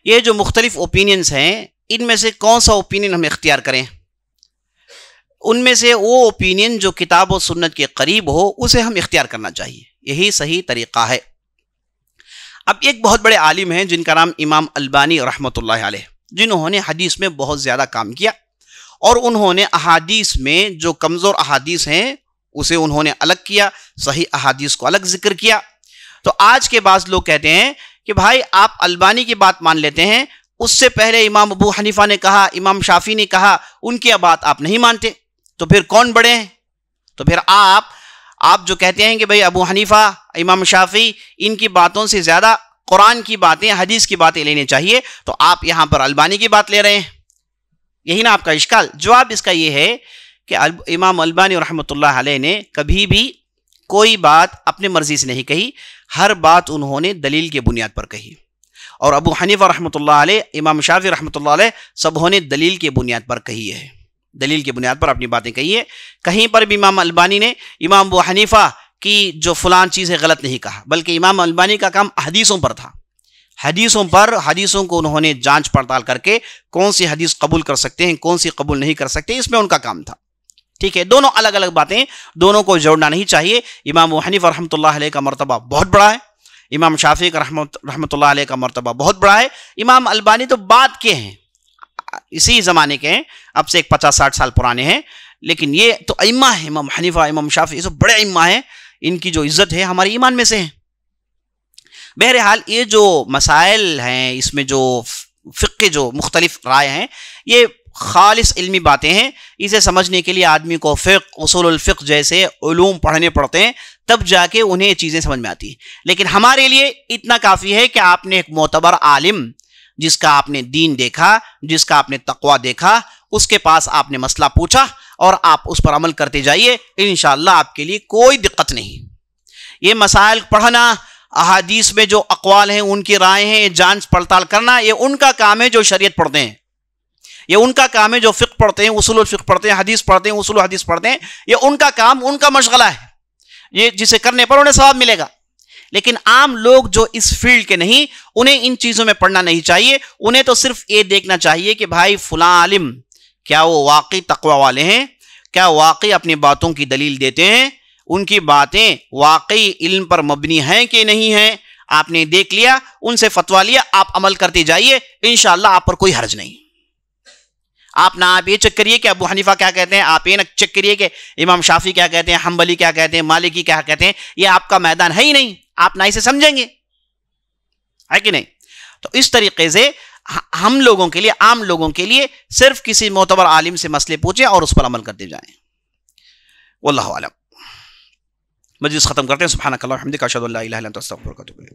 ये जो मुख्तलिफ ओपिनियंस हैं इनमें से कौन सा ओपिनियन हम इख्तियार करें उनमें से वो ओपिनियन जो किताब और सुन्नत के करीब हो उसे हम इख्तियार करना चाहिए यही सही तरीक़ा है अब एक बहुत बड़े आलिम हैं जिनका नाम इमाम अल्बानी रहमत जिन्होंने हदीस में बहुत ज़्यादा काम किया और उन्होंने अहादीस में जो कमज़ोर अहादीस हैं उसे उन्होंने अलग किया सही अहादीस को अलग जिक्र किया तो आज के बाद लोग कहते हैं कि भाई आप अल्बानी की बात मान लेते हैं उससे पहले इमाम अबू हनीफा ने कहा इमाम शाफी ने कहा उनकी बात आप नहीं मानते तो फिर कौन बड़े हैं तो फिर आप आप जो कहते हैं कि भाई अबू हनीफा इमाम शाफी इनकी बातों से ज़्यादा कुरान की बातें हदीस की बातें लेनी चाहिए तो आप यहाँ पर अल्बानी की बात ले रहे हैं यही ना आपका इश्काल जवाब इसका ये है कि इमाम अलबानी रहमत ने कभी भी कोई बात अपने मर्ज़ी से नहीं कही हर बात उन्होंने दलील की बुनियाद पर कही और अबू हनीफ़ा रहमत इमाम शाफी रहमत अलैह सबों ने दलील की बुनियाद पर कही है दलील की बुनियाद पर अपनी बातें कही है कहीं पर भी इमाम अलबानी ने इमाम अबू हनीफ़ा की जो फ़लान चीज़ है गलत नहीं कहा बल्कि इमाम अलबानी का काम हदीसों पर था हदीसों पर हदीसों को उन्होंने जांच पड़ताल करके कौन सी हदीस कबूल कर सकते हैं कौन सी कबूल नहीं कर सकते इसमें उनका काम था ठीक है दोनों अलग अलग बातें दोनों को जोड़ना नहीं चाहिए इमाम हनीफ रहमत का मरतबा बहुत बड़ा है इमाम शाफी का रहमत का मरतबा बहुत बड़ा है इमाम अलबानी तो बाद के हैं इसी ज़माने के हैं अब से एक पचास साठ साल पुराने हैं लेकिन ये तो इम्मा है इमाम हनीफा इमाम शाफी ये सब बड़े इम्मा हैं इनकी जो इज़्ज़त है हमारे ईमान में से है बहरहाल ये जो मसाइल हैं इसमें जो फ़िक्के जो मुख्तलिफ राय हैं ये खालिस इल्मी बातें हैं इसे समझने के लिए आदमी को फ़िक उसूलफ़िक जैसे ूम पढ़ने पड़ते हैं तब जाके उन्हें ये चीज़ें समझ में आती हैं लेकिन हमारे लिए इतना काफ़ी है कि आपने एक मोतबर आलिम जिसका आपने दीन देखा जिसका आपने तकवा देखा उसके पास आपने मसला पूछा और आप उस पर अमल करते जाइए इन आपके लिए कोई दिक्कत नहीं ये मसाइल पढ़ना अहादीस में जो अकवाल हैं उनकी राय हैं जांच पड़ताल करना ये उनका काम है जो शरीयत पढ़ते हैं ये उनका काम है जो फ़िक पढ़ते हैं उसूल फ़िक पढ़ते हैं हदीस पढ़ते हैं उसूल हदीस पढ़ते हैं ये उनका काम उनका मशगला है ये जिसे करने पर उन्हें सवाब मिलेगा लेकिन आम लोग जो इस फील्ड के नहीं उन्हें इन चीज़ों में पढ़ना नहीं चाहिए उन्हें तो सिर्फ ये देखना चाहिए कि भाई फलां आलिम क्या वो वाकई तकवा वाले हैं क्या वाकई अपनी बातों की दलील देते हैं उनकी बातें वाकई इल्म पर मबनी हैं कि नहीं हैं आपने देख लिया उनसे फतवा लिया आप अमल करते जाइए इन आप पर कोई हर्ज नहीं आप ना आप ये चेक करिए कि अबू हनीफा क्या कहते हैं आप ये ना चेक करिए कि इमाम शाफी क्या कहते हैं हम्बली क्या कहते हैं मालिकी क्या कहते हैं ये आपका मैदान है ही नहीं आप ना इसे समझेंगे है कि नहीं तो इस तरीके से हम लोगों के लिए आम लोगों के लिए सिर्फ किसी मोतबर आलिम से मसले पूछें और उस पर अमल करते जाएं वल्लम मजिद ख़त्म करते हैं सुबह कल्ला का